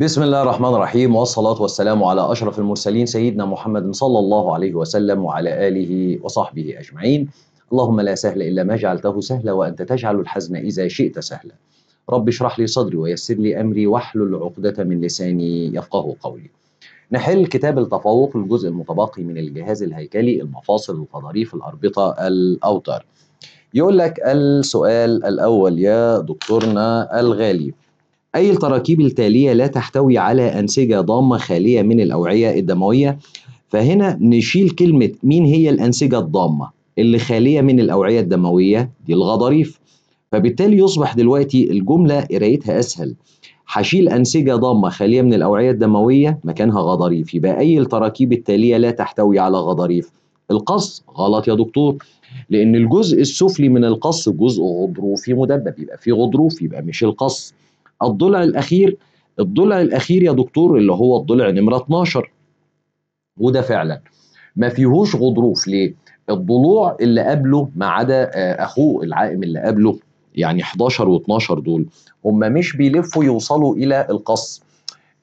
بسم الله الرحمن الرحيم والصلاة والسلام على أشرف المرسلين سيدنا محمد صلى الله عليه وسلم وعلى آله وصحبه أجمعين اللهم لا سهل إلا ما جعلته سهلا وأنت تجعل الحزن إذا شئت سهلا رب اشرح لي صدري ويسر لي أمري واحلل عقدة من لساني يفقه قولي نحل كتاب التفوق الجزء المتبقي من الجهاز الهيكلي المفاصل القضاريف الأربطة الأوتار يقول لك السؤال الأول يا دكتورنا الغالي أي التراكيب التالية لا تحتوي على أنسجة ضامة خالية من الأوعية الدموية فهنا نشيل كلمة مين هي الأنسجة الضامة اللي خالية من الأوعية الدموية دي الغضاريف فبالتالي يصبح دلوقتي الجملة قرايتها أسهل هشيل أنسجة ضامة خالية من الأوعية الدموية مكانها غضاريف يبقى أي التراكيب التالية لا تحتوي على غضاريف القص غلط يا دكتور لأن الجزء السفلي من القص جزء غضروفي مدبب يبقى في غضروف يبقى مش القص الضلع الاخير الضلع الاخير يا دكتور اللي هو الضلع نمره 12 وده فعلا ما فيهوش غضروف ليه الضلوع اللي قبله ما عدا آه، اخوه العائم اللي قبله يعني 11 و12 دول هم مش بيلفوا يوصلوا الى القص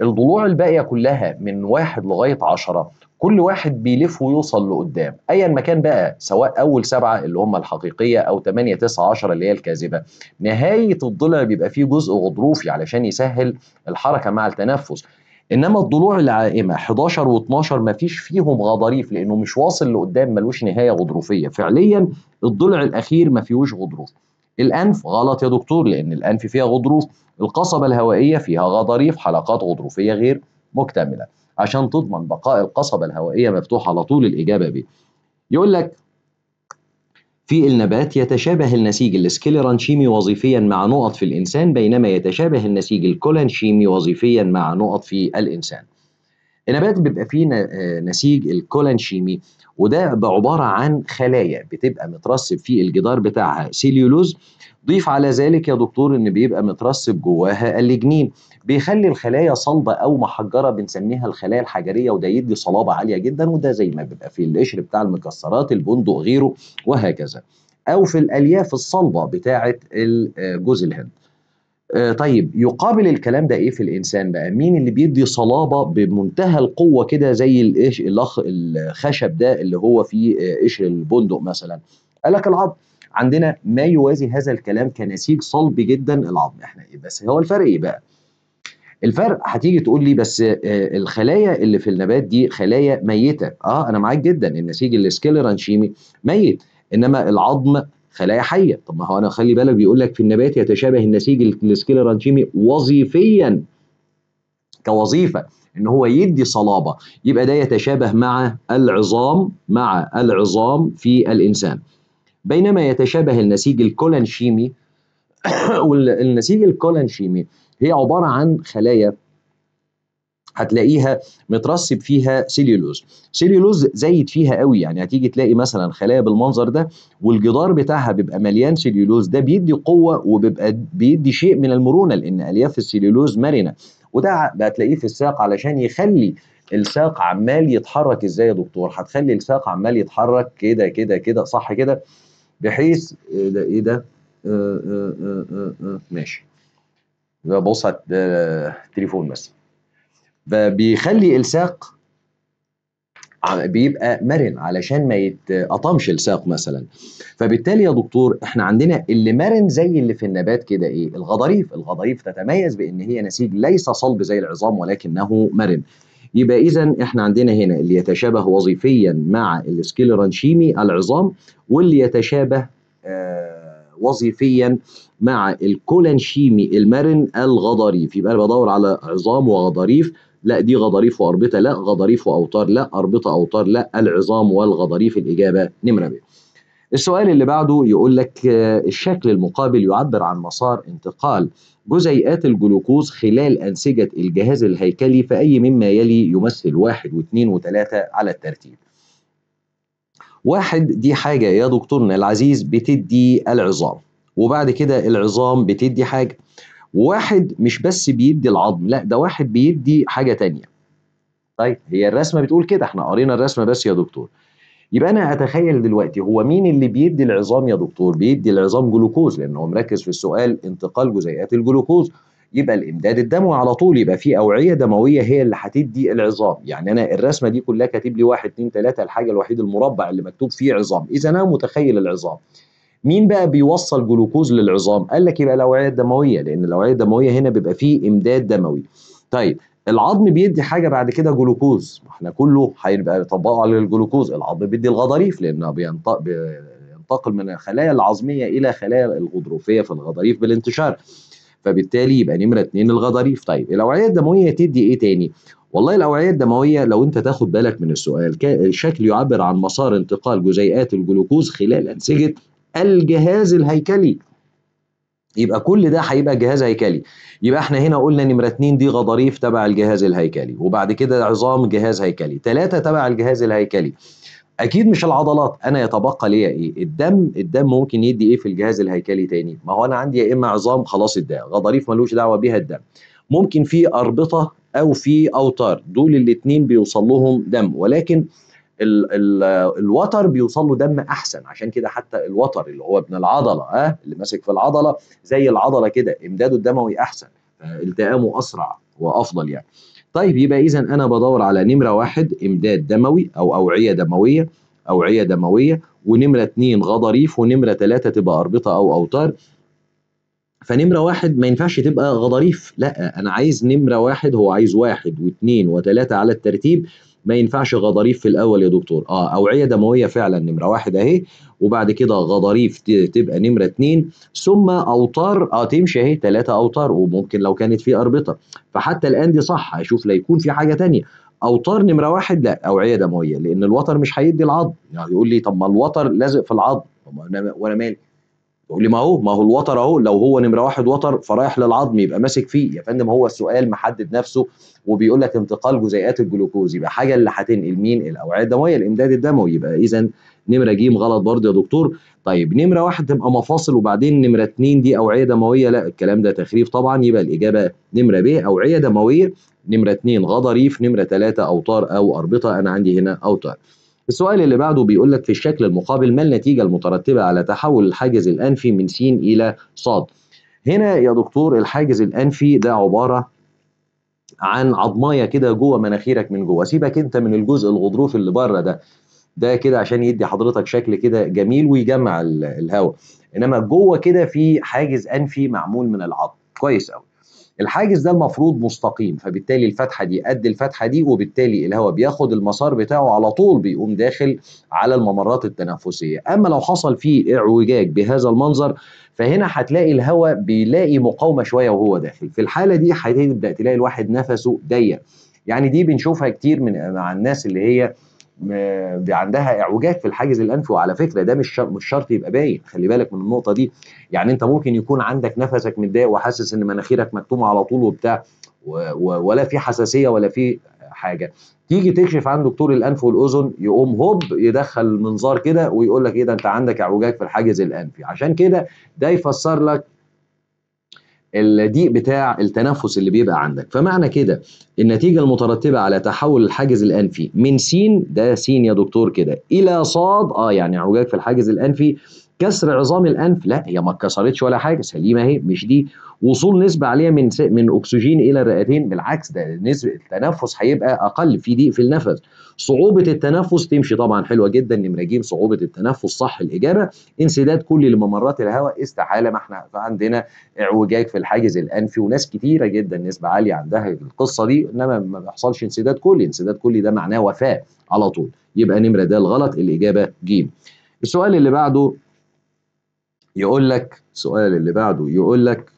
الضلوع الباقيه كلها من واحد لغايه 10 كل واحد بيلف ويوصل لقدام ايا مكان بقى سواء اول سبعه اللي هم الحقيقيه او 8 9 10 اللي هي الكاذبه نهايه الضلع بيبقى فيه جزء غضروفي علشان يسهل الحركه مع التنفس انما الضلوع العائمه 11 و12 ما فيش فيهم غضاريف لانه مش واصل لقدام ملوش نهايه غضروفيه فعليا الضلع الاخير ما فيهوش غضروف الانف غلط يا دكتور لان الانف فيها غضروف القصبه الهوائيه فيها غضاريف حلقات غضروفيه غير مكتمله عشان تضمن بقاء القصبة الهوائية مفتوحة على طول الإجابة ب. يقول لك في النبات يتشابه النسيج السكليرانشيمي وظيفيا مع نقط في الإنسان بينما يتشابه النسيج الكولانشيمي وظيفيا مع نقط في الإنسان. النبات بيبقى فيه آه، نسيج الكولانشيمي وده عبارة عن خلايا بتبقى مترسب في الجدار بتاعها سيليولوز ضيف على ذلك يا دكتور ان بيبقى مترسب جواها اللجنين بيخلي الخلايا صلبه او محجره بنسميها الخلايا الحجريه وده يدي صلابه عاليه جدا وده زي ما بيبقى في القشر بتاع المكسرات البندق غيره وهكذا او في الالياف الصلبه بتاعه آه، جوز الهند آه، طيب يقابل الكلام ده ايه في الانسان بقى مين اللي بيدي صلابه بمنتهى القوه كده زي الخشب ده اللي هو في آه، قشر البندق مثلا قالك العظم عندنا ما يوازي هذا الكلام كنسيج صلب جدا العظم احنا إيه بس هو الفرق ايه بقى الفرق هتيجي تقول لي بس آه، آه، الخلايا اللي في النبات دي خلايا ميته اه انا معاك جدا النسيج السكلرانشيمي ميت انما العظم خلايا حيه طب ما هو انا خلي بالك بيقول لك في النبات يتشابه النسيج السكلرانشيمي وظيفيا كوظيفه ان هو يدي صلابه يبقى ده يتشابه مع العظام مع العظام في الانسان بينما يتشابه النسيج الكولانشيمي والنسيج الكولانشيمي هي عبارة عن خلايا هتلاقيها مترسب فيها سيليولوز سيليولوز زايد فيها قوي يعني هتيجي تلاقي مثلا خلايا بالمنظر ده والجدار بتاعها بيبقى مليان سيليولوز ده بيدي قوه وبيبقى بيدي شيء من المرونه لان الياف السيليولوز مرنه وده هتلاقيه في الساق علشان يخلي الساق عمال يتحرك ازاي يا دكتور هتخلي الساق عمال يتحرك كده كده كده صح كده بحيث آه، ده ايه ده آه، آه، ماشي ببص على التليفون مثلا بيخلي الساق بيبقى مرن علشان ما يتقطمش الساق مثلا فبالتالي يا دكتور احنا عندنا اللي مرن زي اللي في النبات كده ايه الغضاريف الغضاريف تتميز بان هي نسيج ليس صلب زي العظام ولكنه مرن يبقى اذا احنا عندنا هنا اللي يتشابه وظيفيا مع السكيلرانشيمي العظام واللي يتشابه آه وظيفيا مع الكولانشيمي المرن الغضاريف يبقى انا بدور على عظام وغضاريف لا دي غضاريف واربطه لا غضاريف واوتار لا اربطه اوتار لا العظام والغضاريف الاجابه نمره ب السؤال اللي بعده يقول لك آه، الشكل المقابل يعبر عن مسار انتقال جزيئات الجلوكوز خلال أنسجة الجهاز الهيكلي فأي مما يلي يمثل واحد واثنين وثلاثة على الترتيب واحد دي حاجة يا دكتورنا العزيز بتدي العظام وبعد كده العظام بتدي حاجة واحد مش بس بيدي العظم لا ده واحد بيدي حاجة تانية طيب هي الرسمة بتقول كده احنا قرينا الرسمة بس يا دكتور يبقى انا هتخيل دلوقتي هو مين اللي بيدي العظام يا دكتور بيدي العظام جلوكوز لان هو مركز في السؤال انتقال جزيئات الجلوكوز يبقى الامداد الدموي على طول يبقى في اوعيه دمويه هي اللي هتدي العظام يعني انا الرسمه دي كلها كاتب لي 1 2 3 الحاجه الوحيد المربع اللي مكتوب فيه عظام اذا انا متخيل العظام مين بقى بيوصل جلوكوز للعظام قال لك يبقى الاوعيه الدمويه لان الاوعيه الدمويه هنا بيبقى فيه امداد دموي طيب العظم بيدي حاجه بعد كده جلوكوز ما احنا كله هيبقى بيطبقه على الجلوكوز العظم بيدي الغضاريف لانه بينطق بينتقل من الخلايا العظميه الى خلايا الغضروفيه في الغضاريف بالانتشار فبالتالي يبقى نمره اتنين الغضاريف طيب الاوعيه الدمويه تدي ايه تاني والله الاوعيه الدمويه لو انت تاخد بالك من السؤال الشكل يعبر عن مسار انتقال جزيئات الجلوكوز خلال انسجه الجهاز الهيكلي يبقى كل ده هيبقى جهاز هيكلي يبقى احنا هنا قلنا نمره 2 دي غضاريف تبع الجهاز الهيكلي وبعد كده عظام جهاز هيكلي ثلاثة تبع الجهاز الهيكلي اكيد مش العضلات انا يتبقى ليا ايه الدم الدم ممكن يدي ايه في الجهاز الهيكلي تاني ما هو انا عندي يا اما عظام خلاص اتداء غضاريف ملوش دعوه بيها الدم ممكن في اربطه او في اوتار دول الاثنين بيوصل لهم دم ولكن ال ال الوتر بيوصل له دم احسن عشان كده حتى الوتر اللي هو ابن العضله اه اللي ماسك في العضله زي العضله كده امداده الدموي احسن التئامه اسرع وافضل يعني طيب يبقى اذا انا بدور على نمره واحد امداد دموي او اوعيه دمويه اوعيه دمويه ونمره اتنين غضاريف ونمره ثلاثة تبقى اربطه او اوتار فنمره واحد ما ينفعش تبقى غضاريف لا انا عايز نمره واحد هو عايز واحد واثنين وثلاثه على الترتيب ما ينفعش غضاريف في الاول يا دكتور اه اوعيه دمويه فعلا نمره واحد اهي وبعد كده غضاريف تبقى نمره اتنين ثم اوتار اه تمشي اهي ثلاثه اوتار وممكن لو كانت في اربطه فحتى الان دي صح هشوف لا يكون في حاجه تانية اوتار نمره واحد لا اوعيه دمويه لان الوتر مش هيدي العظم يعني يقول لي طب ما الوتر لازق في العظم وانا مالي يقول لي ما هو ما هو الوتر اهو لو هو نمره واحد وتر فرايح للعظم يبقى ماسك فيه يا فندم هو السؤال محدد نفسه وبيقول لك انتقال جزيئات الجلوكوز يبقى حاجه اللي هتنقل مين الاوعيه الدمويه الامداد الدموي يبقى اذا نمره ج غلط برضه يا دكتور طيب نمره واحد تبقى مفاصل وبعدين نمره اتنين دي اوعيه دمويه لا الكلام ده تخريف طبعا يبقى الاجابه نمره ب اوعيه دمويه نمره اتنين غضاريف نمره ثلاثه اوتار او اربطه انا عندي هنا اوتار السؤال اللي بعده بيقول لك في الشكل المقابل ما النتيجة المترتبة على تحول الحاجز الأنفي من س إلى ص هنا يا دكتور الحاجز الأنفي ده عبارة عن عضمايه كده جوه مناخيرك من جوه سيبك انت من الجزء الغضروف اللي بره ده ده كده عشان يدي حضرتك شكل كده جميل ويجمع الهواء انما جوه كده في حاجز انفي معمول من العظم كويس قوي الحاجز ده المفروض مستقيم فبالتالي الفتحه دي قد الفتحه دي وبالتالي الهواء بياخد المسار بتاعه على طول بيقوم داخل على الممرات التنفسيه اما لو حصل فيه اعوجاج بهذا المنظر فهنا هتلاقي الهواء بيلاقي مقاومه شويه وهو داخل في الحاله دي هتبدا تلاقي الواحد نفسه ضيق يعني دي بنشوفها كتير من مع الناس اللي هي عندها اعوجاج في الحاجز الانفي وعلى فكره ده مش مش شرط يبقى باين خلي بالك من النقطه دي يعني انت ممكن يكون عندك نفسك متضايق وحاسس ان مناخيرك مكتومه على طول وبتاع ولا في حساسيه ولا في حاجه تيجي تكشف عند دكتور الانف والاذن يقوم هوب يدخل منظار كده ويقول لك ايه ده انت عندك اعوجاج في الحاجز الانفي عشان كده ده يفسر لك الضيق بتاع التنفس اللي بيبقى عندك فمعنى كده النتيجه المترتبه على تحول الحاجز الانفي من س ده س يا دكتور كده الى ص اه يعني اعوجاج في الحاجز الانفي كسر عظام الانف لا هي ما اتكسرتش ولا حاجه سليمه اهي مش دي وصول نسبه عاليه من س... من اكسجين الى الرئتين بالعكس ده نسبه التنفس هيبقى اقل في ضيق في النفس صعوبه التنفس تمشي طبعا حلوه جدا نمره صعوبه التنفس صح الاجابه انسداد كل لممرات الهواء استحاله ما احنا عندنا اعوجاج في الحاجز الانفي وناس كتيره جدا نسبه عاليه عندها القصه دي انما ما بيحصلش انسداد كلي انسداد كلي ده معناه وفاه على طول يبقى نمره ده الغلط الاجابه جيم السؤال اللي بعده يقول لك سؤال اللي بعده يقول لك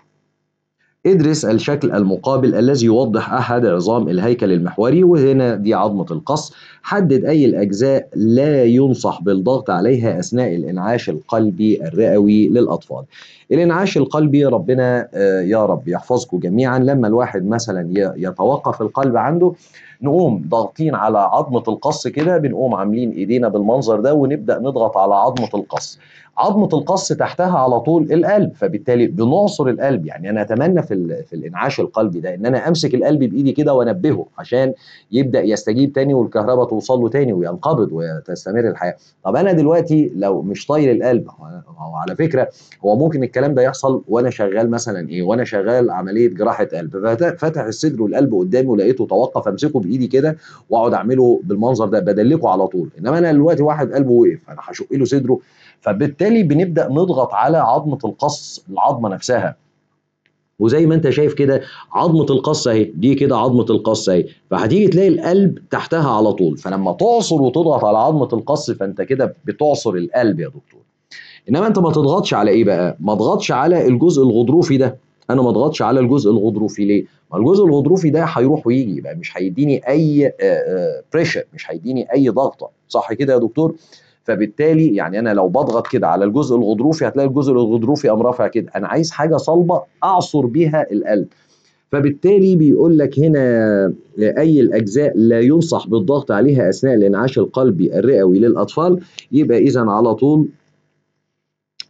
ادرس الشكل المقابل الذي يوضح احد عظام الهيكل المحوري وهنا دي عظمه القص حدد اي الاجزاء لا ينصح بالضغط عليها اثناء الانعاش القلبي الرئوي للاطفال الانعاش القلبي ربنا آه، يا رب يحفظكم جميعا لما الواحد مثلا يتوقف القلب عنده نقوم ضاغطين على عظمه القص كده بنقوم عاملين ايدينا بالمنظر ده ونبدا نضغط على عظمه القص عظمه القص تحتها على طول القلب فبالتالي بنعصر القلب يعني انا اتمنى في, في الانعاش القلبي ده ان انا امسك القلب بايدي كده وانبهه عشان يبدا يستجيب تاني والكهرباء توصل له تاني وينقبض وتستمر الحياه طب انا دلوقتي لو مش طايل القلب هو على فكره هو ممكن الكلام ده يحصل وانا شغال مثلا ايه وانا شغال عمليه جراحه قلب فتح الصدر والقلب قدامي ولقيته توقف امسكه بايدي كده واقعد اعمله بالمنظر ده بدلكه على طول انما انا دلوقتي واحد قلبه وقف انا هشق له صدره فبالتالي بنبدا نضغط على عظمه القص العظمه نفسها وزي ما انت شايف كده عظمه القص اهي دي كده عظمه القص اهي فهتيجي تلاقي القلب تحتها على طول فلما تعصر وتضغط على عظمه القص فانت كده بتعصر القلب يا دكتور انما انت ما تضغطش على ايه بقى ما تضغطش على الجزء الغضروفي ده انا ما اضغطش على الجزء الغضروفي ليه ما الجزء الغضروفي ده هيروح ويجي يبقى مش هيديني اي بريشر آه، آه، مش هيديني اي ضغطه صح كده يا دكتور فبالتالي يعني انا لو بضغط كده على الجزء الغضروفي هتلاقي الجزء الغضروفي قام رافع كده انا عايز حاجه صلبه اعصر بيها القلب فبالتالي بيقول لك هنا اي الاجزاء لا ينصح بالضغط عليها اثناء الانعاش القلبي الرئوي للاطفال يبقى اذا على طول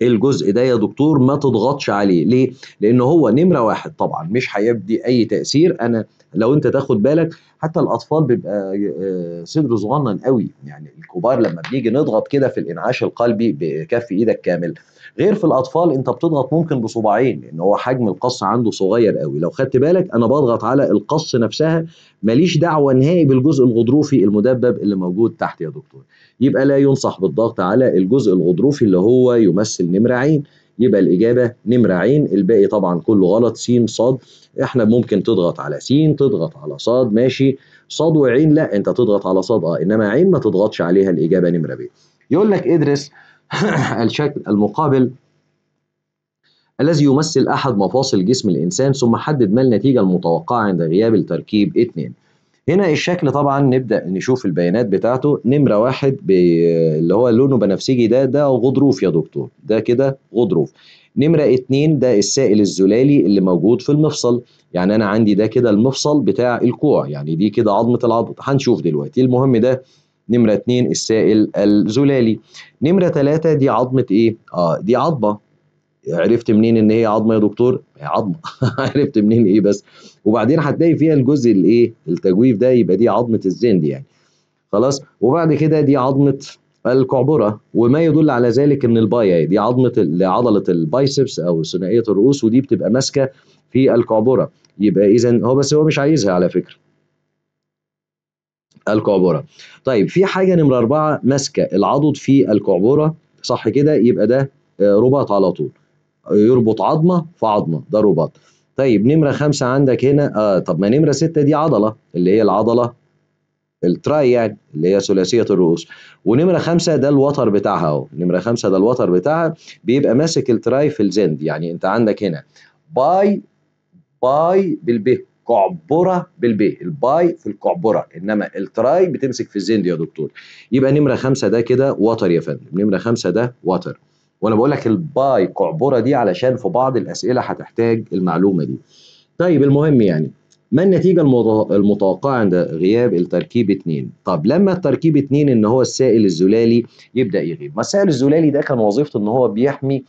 الجزء ده يا دكتور ما تضغطش عليه ليه لان هو نمره واحد طبعا مش هيبدي اي تاثير انا لو انت تاخد بالك حتى الاطفال بيبقى آه، صدره صغنن قوي يعني الكبار لما بنيجي نضغط كده في الانعاش القلبي بكف ايدك كامل غير في الاطفال انت بتضغط ممكن بصباعين لان هو حجم القص عنده صغير قوي لو خدت بالك انا بضغط على القص نفسها ماليش دعوه نهائي بالجزء الغضروفي المدبب اللي موجود تحت يا دكتور يبقى لا ينصح بالضغط على الجزء الغضروفي اللي هو يمثل نمره عين يبقى الإجابة نمرة عين الباقي طبعا كله غلط س ص احنا ممكن تضغط على س تضغط على ص ماشي ص وعين لا انت تضغط على ص اه انما عين ما تضغطش عليها الإجابة نمرة ب يقول لك ادرس الشكل المقابل الذي يمثل أحد مفاصل جسم الإنسان ثم حدد ما النتيجة المتوقعة عند غياب التركيب 2 هنا الشكل طبعا نبدا نشوف البيانات بتاعته نمره واحد اللي هو لونه بنفسجي ده ده غضروف يا دكتور ده كده غضروف نمرة اتنين ده السائل الزلالي اللي موجود في المفصل يعني أنا عندي ده كده المفصل بتاع الكوع يعني دي كده عظمة العضد هنشوف دلوقتي المهم ده نمرة اتنين السائل الزلالي نمرة تلاتة دي عظمة ايه؟ اه دي عظمة عرفت منين ان هي عظمه يا دكتور هي عظمه عرفت منين ايه بس وبعدين هتلاقي فيها الجزء الايه التجويف ده يبقى دي عظمه الزند يعني خلاص وبعد كده دي عظمه القعبره وما يدل على ذلك ان الباي دي عظمه عضله البايسبس او ثنائيه الرؤوس ودي بتبقى ماسكه في القعبره يبقى اذا هو بس هو مش عايزها على فكره القعبره طيب في حاجه نمره اربعه ماسكه العضد في القعبره صح كده يبقى ده آه، رباط على طول يربط عظمه في عظمه ده رباط طيب نمره خمسه عندك هنا آه طب ما نمره سته دي عضله اللي هي العضله التراي يعني اللي هي ثلاثيه الرؤوس ونمره خمسه ده الوتر بتاعها اهو نمره خمسه ده الوتر بتاعها بيبقى ماسك التراي في الزند يعني انت عندك هنا باي باي بالبي قعبره بالبي الباي في القعبره انما التراي بتمسك في الزند يا دكتور يبقى نمره خمسه ده كده وتر يا فندم نمره خمسه ده وتر وانا بقول لك الباي قعبره دي علشان في بعض الاسئله هتحتاج المعلومه دي طيب المهم يعني ما النتيجة المتوقعة عند غياب التركيب 2 طب لما التركيب 2 ان هو السائل الزلالي يبدأ يغيب ما السائل الزلالي ده كان وظيفته ان هو بيحمي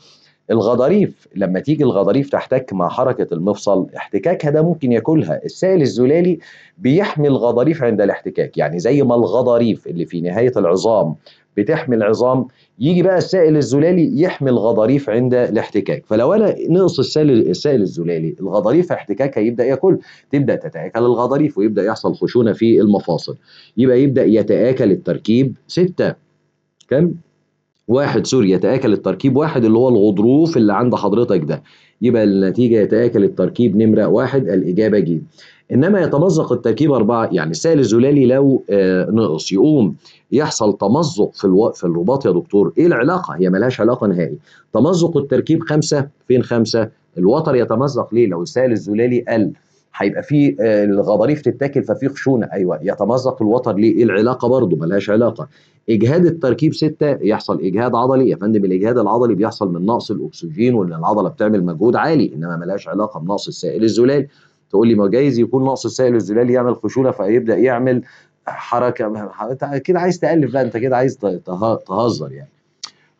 الغضاريف لما تيجي الغضاريف تحتك مع حركة المفصل احتكاكها ده ممكن ياكلها السائل الزلالي بيحمي الغضاريف عند الاحتكاك يعني زي ما الغضاريف اللي في نهاية العظام بتحمي العظام يجي بقى السائل الزلالي يحمي الغضاريف عند الاحتكاك فلو انا نقص السائل السائل الزلالي الغضاريف احتكاك هيبدا ياكل تبدا تتاكل الغضاريف ويبدا يحصل خشونه في المفاصل يبقى يبدا يتاكل التركيب ستة كم واحد سوري يتاكل التركيب واحد اللي هو الغضروف اللي عند حضرتك ده يبقى النتيجه يتاكل التركيب نمره واحد الاجابه جيم انما يتمزق التركيب اربعه يعني السائل الزلالي لو آه، نقص يقوم يحصل تمزق في الو... في الرباط يا دكتور ايه العلاقه هي ملهاش علاقه نهائي تمزق التركيب خمسه فين خمسه الوتر يتمزق ليه لو السائل الزلالي قل هيبقى في آه، الغضاريف تتاكل ففي خشونه ايوه يتمزق الوتر ليه؟ ايه العلاقه برضه؟ ملهاش علاقه. اجهاد التركيب سته يحصل اجهاد عضلي يا فندم الاجهاد العضلي بيحصل من نقص الاكسجين وان العضله بتعمل مجهود عالي انما ملهاش علاقه بنقص السائل الزلالي. تقول لي ما جايز يكون نقص السائل الزلالي يعمل خشونه فيبدا يعمل حركه انت كده عايز تالف بقى انت كده عايز تهزر يعني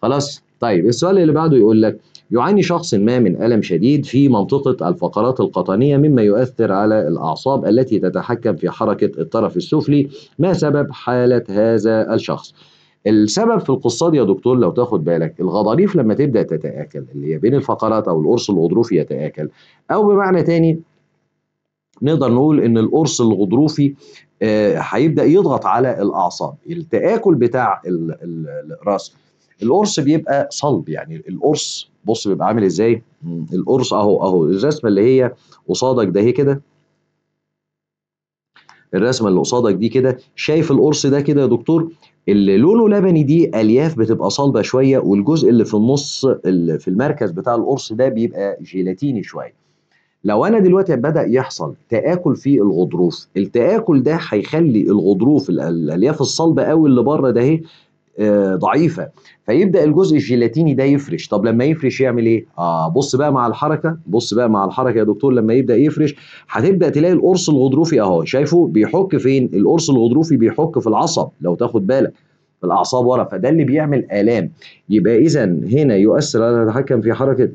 خلاص طيب السؤال اللي بعده يقول لك يعاني شخص ما من ألم شديد في منطقة الفقرات القطنية مما يؤثر على الأعصاب التي تتحكم في حركة الطرف السفلي ما سبب حالة هذا الشخص السبب في القصاد يا دكتور لو تاخد بالك الغضاريف لما تبدأ تتآكل اللي هي بين الفقرات أو القرص الغضروفي يتآكل أو بمعنى تاني نقدر نقول ان القرص الغضروفي آه، هيبدا يضغط على الاعصاب التاكل بتاع الراس القرص بيبقى صلب يعني القرص بص بيبقى عامل ازاي القرص اهو اهو الرسمه اللي هي قصادك ده هي كده الرسمه اللي قصادك دي كده شايف القرص ده كده يا دكتور اللي لونه لبني دي الياف بتبقى صلبه شويه والجزء اللي في النص اللي في المركز بتاع القرص ده بيبقى جيلاتيني شويه لو انا دلوقتي بدا يحصل تاكل في الغضروف التاكل ده هيخلي الغضروف الالياف الصلبه قوي اللي بره ده إيه؟ اهي ضعيفه فيبدا الجزء الجيلاتيني ده يفرش طب لما يفرش يعمل ايه اه بص بقى مع الحركه بص بقى مع الحركه يا دكتور لما يبدا يفرش هتبدا تلاقي القرص الغضروفي اهو شايفه بيحك فين القرص الغضروفي بيحك في العصب لو تاخد بالك الاعصاب ورا فده اللي بيعمل الام يبقى اذا هنا يؤثر على التحكم في حركه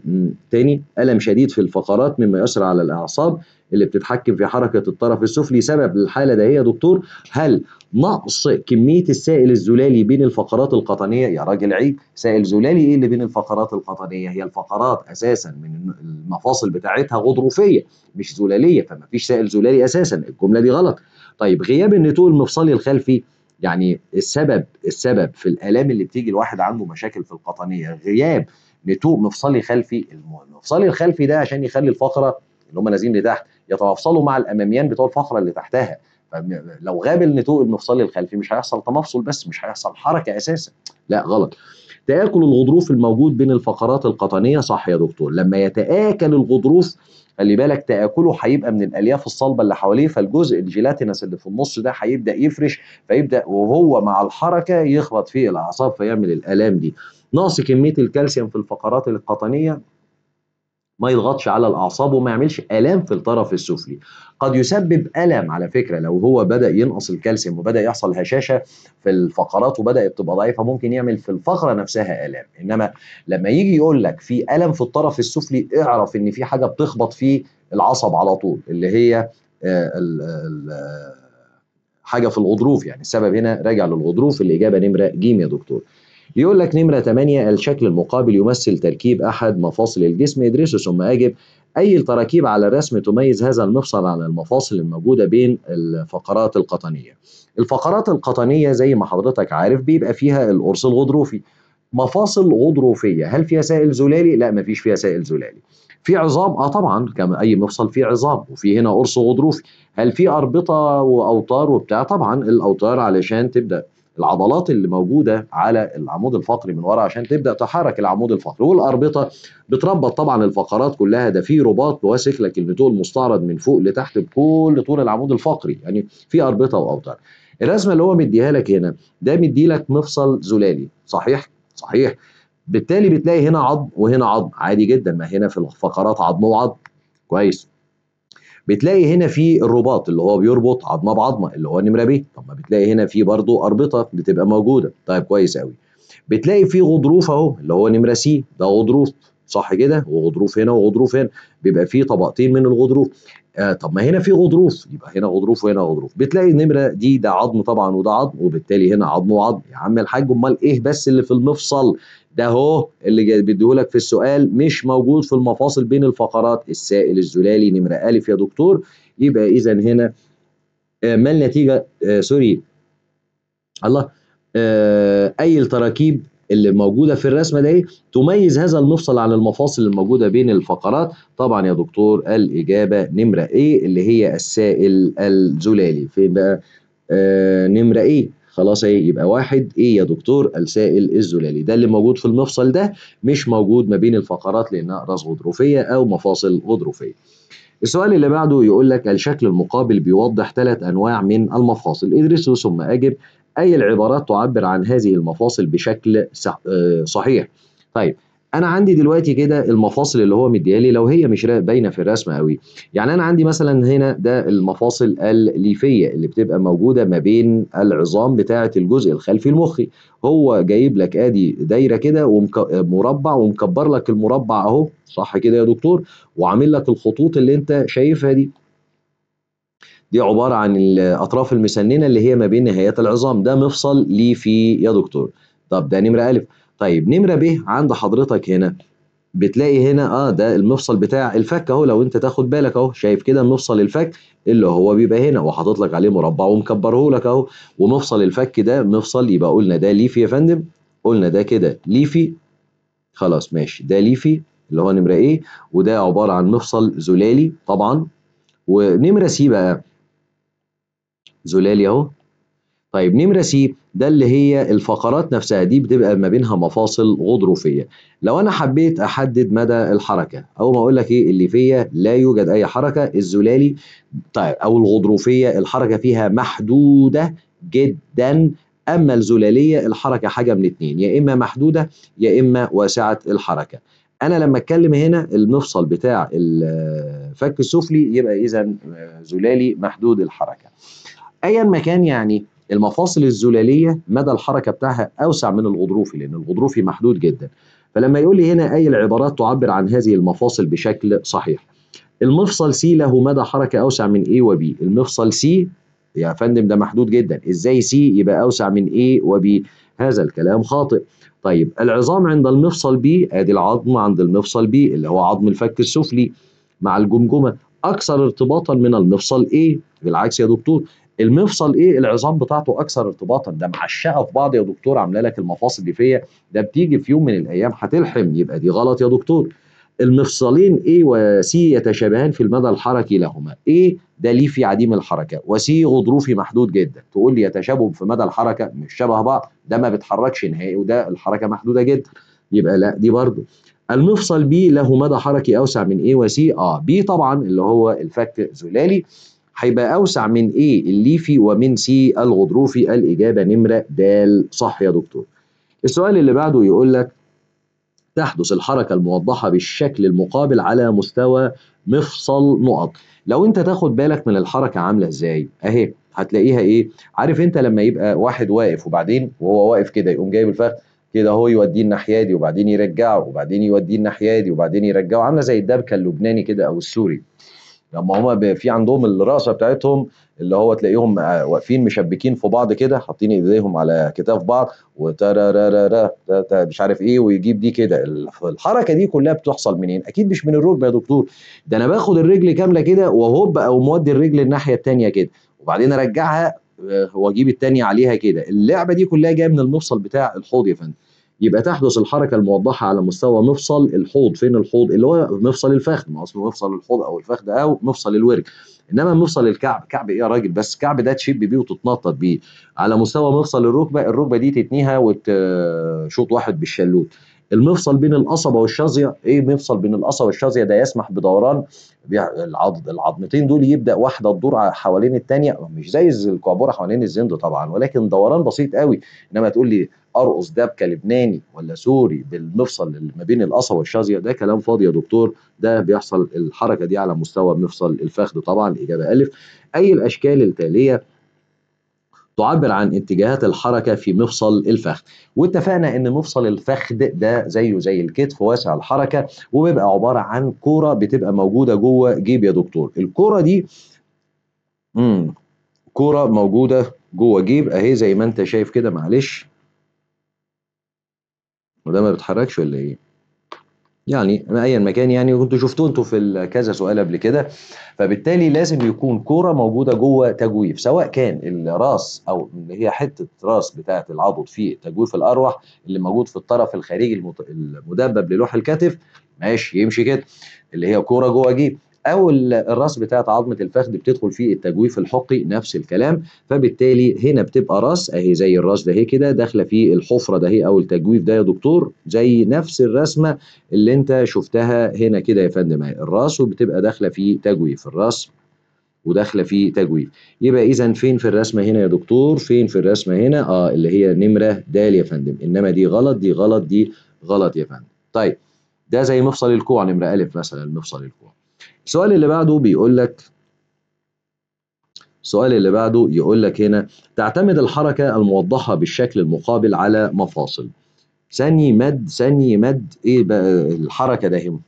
تاني الم شديد في الفقرات مما يؤثر على الاعصاب اللي بتتحكم في حركه الطرف السفلي سبب الحاله ده هي دكتور هل نقص كميه السائل الزلالي بين الفقرات القطنيه يا راجل عيب سائل زلالي ايه اللي بين الفقرات القطنيه هي الفقرات اساسا من المفاصل بتاعتها غضروفيه مش زلاليه فما فيش سائل زلالي اساسا الجمله دي غلط طيب غياب النتوء المفصلي الخلفي يعني السبب السبب في الالام اللي بتيجي الواحد عنده مشاكل في القطنيه غياب نتوء مفصلي خلفي المفصلي الخلفي ده عشان يخلي الفقره اللي هم نازلين لتحت يتمفصلوا مع الاماميان بتوع الفقره اللي تحتها فلو غاب النتوء المفصلي الخلفي مش هيحصل تمفصل بس مش هيحصل حركه اساسا لا غلط تاكل الغضروف الموجود بين الفقرات القطنيه صح يا دكتور لما يتاكل الغضروف خلي بالك تاكله هيبقى من الالياف الصلبه اللي حواليه فالجزء الجيلاتينس اللي في النص ده هيبدا يفرش فيبدا وهو مع الحركه يخبط فيه الاعصاب فيعمل الالام دي نقص كميه الكالسيوم في الفقرات القطنيه ما يضغطش على الاعصاب وما يعملش الام في الطرف السفلي قد يسبب الم على فكره لو هو بدا ينقص الكالسيوم وبدا يحصل هشاشه في الفقرات وبدات تبقى ضعيفه ممكن يعمل في الفقره نفسها الام انما لما يجي يقول لك في الم في الطرف السفلي اعرف ان في حاجه بتخبط في العصب على طول اللي هي الـ آه، الـ آه، حاجه في الغضروف يعني السبب هنا راجع للغضروف الاجابه نمره ج يا دكتور يقول لك نمرة 8 الشكل المقابل يمثل تركيب أحد مفاصل الجسم ادرسه ثم أجب أي التراكيب على الرسم تميز هذا المفصل عن المفاصل الموجودة بين الفقرات القطنية الفقرات القطنية زي ما حضرتك عارف بيبقى فيها القرص الغضروفي مفاصل غضروفية هل فيها سائل زلالي؟ لا مفيش فيها سائل زلالي في عظام اه طبعا كما اي مفصل فيه عظام وفي هنا قرص غضروفي هل في اربطه واوتار وبتاع طبعا الاوتار علشان تبدا العضلات اللي موجوده على العمود الفقري من ورا عشان تبدا تحرك العمود الفقري والاربطه بتربط طبعا الفقرات كلها ده في رباط واسك لك البتول المستعرض من فوق لتحت بكل طول العمود الفقري يعني في اربطه واوتار الرسمه اللي هو مديها لك هنا ده مدي لك مفصل زلالي صحيح صحيح بالتالي بتلاقي هنا عظم وهنا عظم عادي جدا ما هنا في الفقرات عظم وعظم كويس بتلاقي هنا في الرباط اللي هو بيربط عظمه بعظمه اللي هو نمره ب طب ما بتلاقي هنا في برضه اربطه بتبقى موجوده طيب كويس قوي بتلاقي في غضروف اهو اللي هو نمره سي ده غضروف صح كده وغضروف هنا وغضروف هنا بيبقى في طبقتين من الغضروف آه طب ما هنا في غضروف يبقى هنا غضروف وهنا غضروف بتلاقي النمره دي ده عظم طبعا وده عظم وبالتالي هنا عظم وعظم يا عم الحاج امال ايه بس اللي في المفصل ده هو اللي بيديهولك في السؤال مش موجود في المفاصل بين الفقرات السائل الزلالي نمره الف يا دكتور يبقى اذا هنا آه، ما النتيجه آه سوري الله آه اي التراكيب اللي موجوده في الرسمه دي تميز هذا المفصل عن المفاصل الموجوده بين الفقرات طبعا يا دكتور الاجابه نمره ايه اللي هي السائل الزلالي فين بقى آه نمره ايه خلاص ايه يبقى واحد ايه يا دكتور السائل الزلالي ده اللي موجود في المفصل ده مش موجود ما بين الفقرات لانها اقراص غضروفيه او مفاصل غضروفيه السؤال اللي بعده يقول لك الشكل المقابل بيوضح ثلاث انواع من المفاصل ادرسه ثم اجب اي العبارات تعبر عن هذه المفاصل بشكل آه، صحيح طيب انا عندي دلوقتي كده المفاصل اللي هو مديالي لو هي مش باينه في الرسمه قوي يعني انا عندي مثلا هنا ده المفاصل الليفيه اللي بتبقى موجوده ما بين العظام بتاعه الجزء الخلفي المخي هو جايب لك ادي دايره كده ومربع ومكبر لك المربع اهو صح كده يا دكتور وعامل لك الخطوط اللي انت شايفها دي دي عباره عن الاطراف المسننه اللي هي ما بين نهايات العظام ده مفصل ليفي يا دكتور طب ده نمره الف طيب نمره ب عند حضرتك هنا بتلاقي هنا اه ده المفصل بتاع الفك اهو لو انت تاخد بالك اهو شايف كده المفصل الفك اللي هو بيبقى هنا وحاطط لك عليه مربع ومكبره لك اهو ومفصل الفك ده مفصل يبقى قلنا ده ليفي يا فندم قلنا ده كده ليفي خلاص ماشي ده ليفي اللي هو نمره ايه وده عباره عن مفصل زلالي طبعا ونمره سي بقى زلالي اهو طيب نمرة سي ده اللي هي الفقرات نفسها دي بتبقى ما بينها مفاصل غضروفية لو أنا حبيت أحدد مدى الحركة أو ما أقول لك إيه فيها لا يوجد أي حركة الزلالي طيب أو الغضروفية الحركة فيها محدودة جدا أما الزلالية الحركة حاجة من اتنين يا إما محدودة يا إما واسعة الحركة انا لما اتكلم هنا المفصل بتاع الفك السفلي يبقى اذا آه، زلالي محدود الحركه ايا ما كان يعني المفاصل الزلاليه مدى الحركه بتاعها اوسع من الغضروفي لان الغضروفي محدود جدا فلما يقول لي هنا اي العبارات تعبر عن هذه المفاصل بشكل صحيح المفصل سي له مدى حركه اوسع من A وبي المفصل سي يا فندم ده محدود جدا ازاي سي يبقى اوسع من A وبي هذا الكلام خاطئ طيب العظام عند المفصل بي ادي العظم عند المفصل بي اللي هو عظم الفك السفلي مع الجمجمه اكثر ارتباطا من المفصل A بالعكس يا دكتور المفصل ايه العظام بتاعته اكثر ارتباطا ده معشقه في بعض يا دكتور عامله لك المفاصل دي فيا ده بتيجي في يوم من الايام هتلحم يبقى دي غلط يا دكتور المفصلين A إيه؟ و C يتشابهان في المدى الحركي لهما A إيه؟ ده ليه في عديم الحركة و C غضروفي محدود جدا تقول لي يتشابه في مدى الحركة مش شبه بعض ده ما بيتحركش نهائي وده الحركة محدودة جدا يبقى لا دي برضو المفصل B له مدى حركي أوسع من A و C آه B طبعا اللي هو الفك زلالي هيبقى أوسع من إيه الليفي ومن سي الغضروفي الإجابة نمرة د صح يا دكتور السؤال اللي بعده يقول لك تحدث الحركة الموضحة بالشكل المقابل على مستوى مفصل نقط لو انت تاخد بالك من الحركة عاملة ازاي اهي هتلاقيها ايه عارف انت لما يبقى واحد واقف وبعدين وهو واقف كده يقوم جايب الفخ كده هو يوديه الناحية دي وبعدين يرجعه وبعدين يوديه الناحية دي وبعدين يرجعه عاملة زي الدبكة اللبناني كده او السوري لما هما في عندهم الرقصه بتاعتهم اللي هو تلاقيهم آه، واقفين مشبكين في بعض كده حاطين ايديهم على كتاف بعض وترارارارا مش عارف ايه ويجيب دي كده الحركه دي كلها بتحصل منين؟ اكيد مش من الركبه يا دكتور ده انا باخد الرجل كامله كده وهوب او مودي الرجل الناحيه الثانيه كده وبعدين ارجعها آه، واجيب الثانيه عليها كده اللعبه دي كلها جايه من المفصل بتاع الحوض يا فندم يبقى تحدث الحركه الموضحه على مستوى مفصل الحوض فين الحوض اللي هو مفصل الفخذ ما اسمه مفصل الحوض او الفخذ او مفصل الورك انما مفصل الكعب كعب ايه يا راجل بس الكعب ده تشب بيه وتتنطط بيه على مستوى مفصل الركبه الركبه دي تتنيها وتشوط واحد بالشلوت المفصل بين القصبه والشظيه ايه مفصل بين القصبه والشظيه ده يسمح بدوران العظمتين دول يبدا واحده تدور حوالين الثانيه مش زي الكعبورة حوالين الزند طبعا ولكن دوران بسيط قوي انما تقول لي ارقص دبكه لبناني ولا سوري بالمفصل اللي ما بين القصا والشازيه ده كلام فاضي يا دكتور ده بيحصل الحركه دي على مستوى مفصل الفخذ طبعا الاجابه الف اي الاشكال التاليه تعبر عن اتجاهات الحركة في مفصل الفخذ واتفقنا ان مفصل الفخذ ده زيه زي الكتف واسع الحركة وبيبقى عبارة عن كرة بتبقى موجودة جوه جيب يا دكتور الكرة دي امم كرة موجودة جوه جيب اهي زي ما انت شايف كده معلش وده ما بيتحركش ولا ايه يعني ايا مكان يعني كنتوا شفتوه انتوا في كذا سؤال قبل كده فبالتالي لازم يكون كوره موجوده جوه تجويف سواء كان الراس او اللي هي حته راس بتاعه العضد في تجويف الاروح اللي موجود في الطرف الخارجي المدبب للوح الكتف ماشي يمشي كده اللي هي كوره جوه جيب او الراس بتاعت عظمه الفخذ بتدخل في التجويف الحقي نفس الكلام فبالتالي هنا بتبقى راس اهي زي الراس ده هي كده داخله في الحفره ده هي او التجويف ده يا دكتور زي نفس الرسمه اللي انت شفتها هنا كده يا فندم الراس وبتبقى داخله في تجويف الراس وداخله في تجويف يبقى اذا فين في الرسمه هنا يا دكتور فين في الرسمه هنا اه اللي هي نمره د يا فندم انما دي غلط دي غلط دي غلط يا فندم طيب ده زي مفصل الكوع نمره ا مثلا مفصل الكوع السؤال اللي بعده بيقول لك السؤال اللي بعده يقول لك هنا تعتمد الحركة الموضحة بالشكل المقابل على مفاصل ثاني مد ثاني مد ايه بقى الحركة ده هنا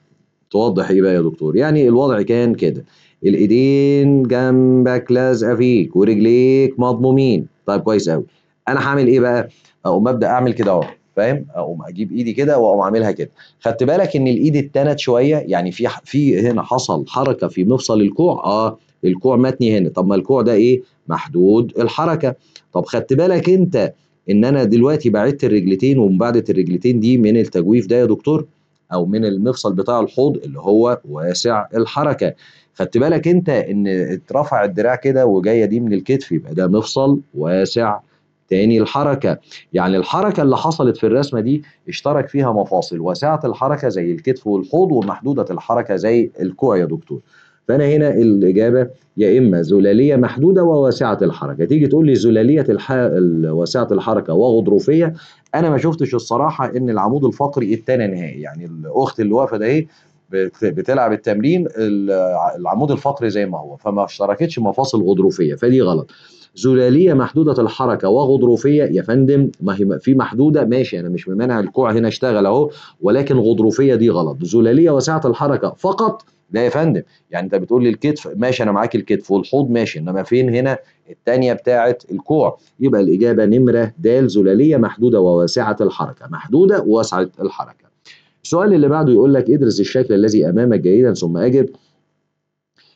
توضح ايه بقى يا دكتور يعني الوضع كان كده الايدين جنبك لازقة فيك ورجليك مضمومين طيب كويس قوي انا هعمل ايه بقى اقوم ابدا اعمل كده اهو فاهم اقوم اجيب ايدي كده واقوم عاملها كده خدت بالك ان الايد اتنت شويه يعني في في هنا حصل حركه في مفصل الكوع اه الكوع متني هنا طب ما الكوع ده ايه محدود الحركه طب خدت بالك انت ان انا دلوقتي بعدت الرجلتين ومبعدة الرجلتين دي من التجويف ده يا دكتور او من المفصل بتاع الحوض اللي هو واسع الحركه خدت بالك انت ان اترفع الدراع كده وجايه دي من الكتف يبقى ده مفصل واسع تاني الحركة يعني الحركة اللي حصلت في الرسمة دي اشترك فيها مفاصل واسعة الحركة زي الكتف والحوض ومحدودة الحركة زي الكوع يا دكتور فأنا هنا الإجابة يا إما زلالية محدودة وواسعة الحركة تيجي تقول لي زلالية الح... واسعة الحركة وغضروفية أنا ما شفتش الصراحة إن العمود الفقري اتنى نهائي يعني الأخت اللي واقفة ده اهي بتلعب التمرين العمود الفقري زي ما هو فما اشتركتش مفاصل غضروفية فدي غلط زلاليه محدوده الحركه وغضروفيه يا فندم ما هي في محدوده ماشي انا مش ممانع الكوع هنا اشتغل اهو ولكن غضروفيه دي غلط زلاليه واسعه الحركه فقط لا يا فندم يعني انت بتقول لي الكتف ماشي انا معاك الكتف والحوض ماشي انما فين هنا الثانيه بتاعه الكوع يبقى الاجابه نمره د زلاليه محدوده وواسعه الحركه محدوده وواسعه الحركه السؤال اللي بعده يقول لك ادرس الشكل الذي امامك جيدا ثم اجب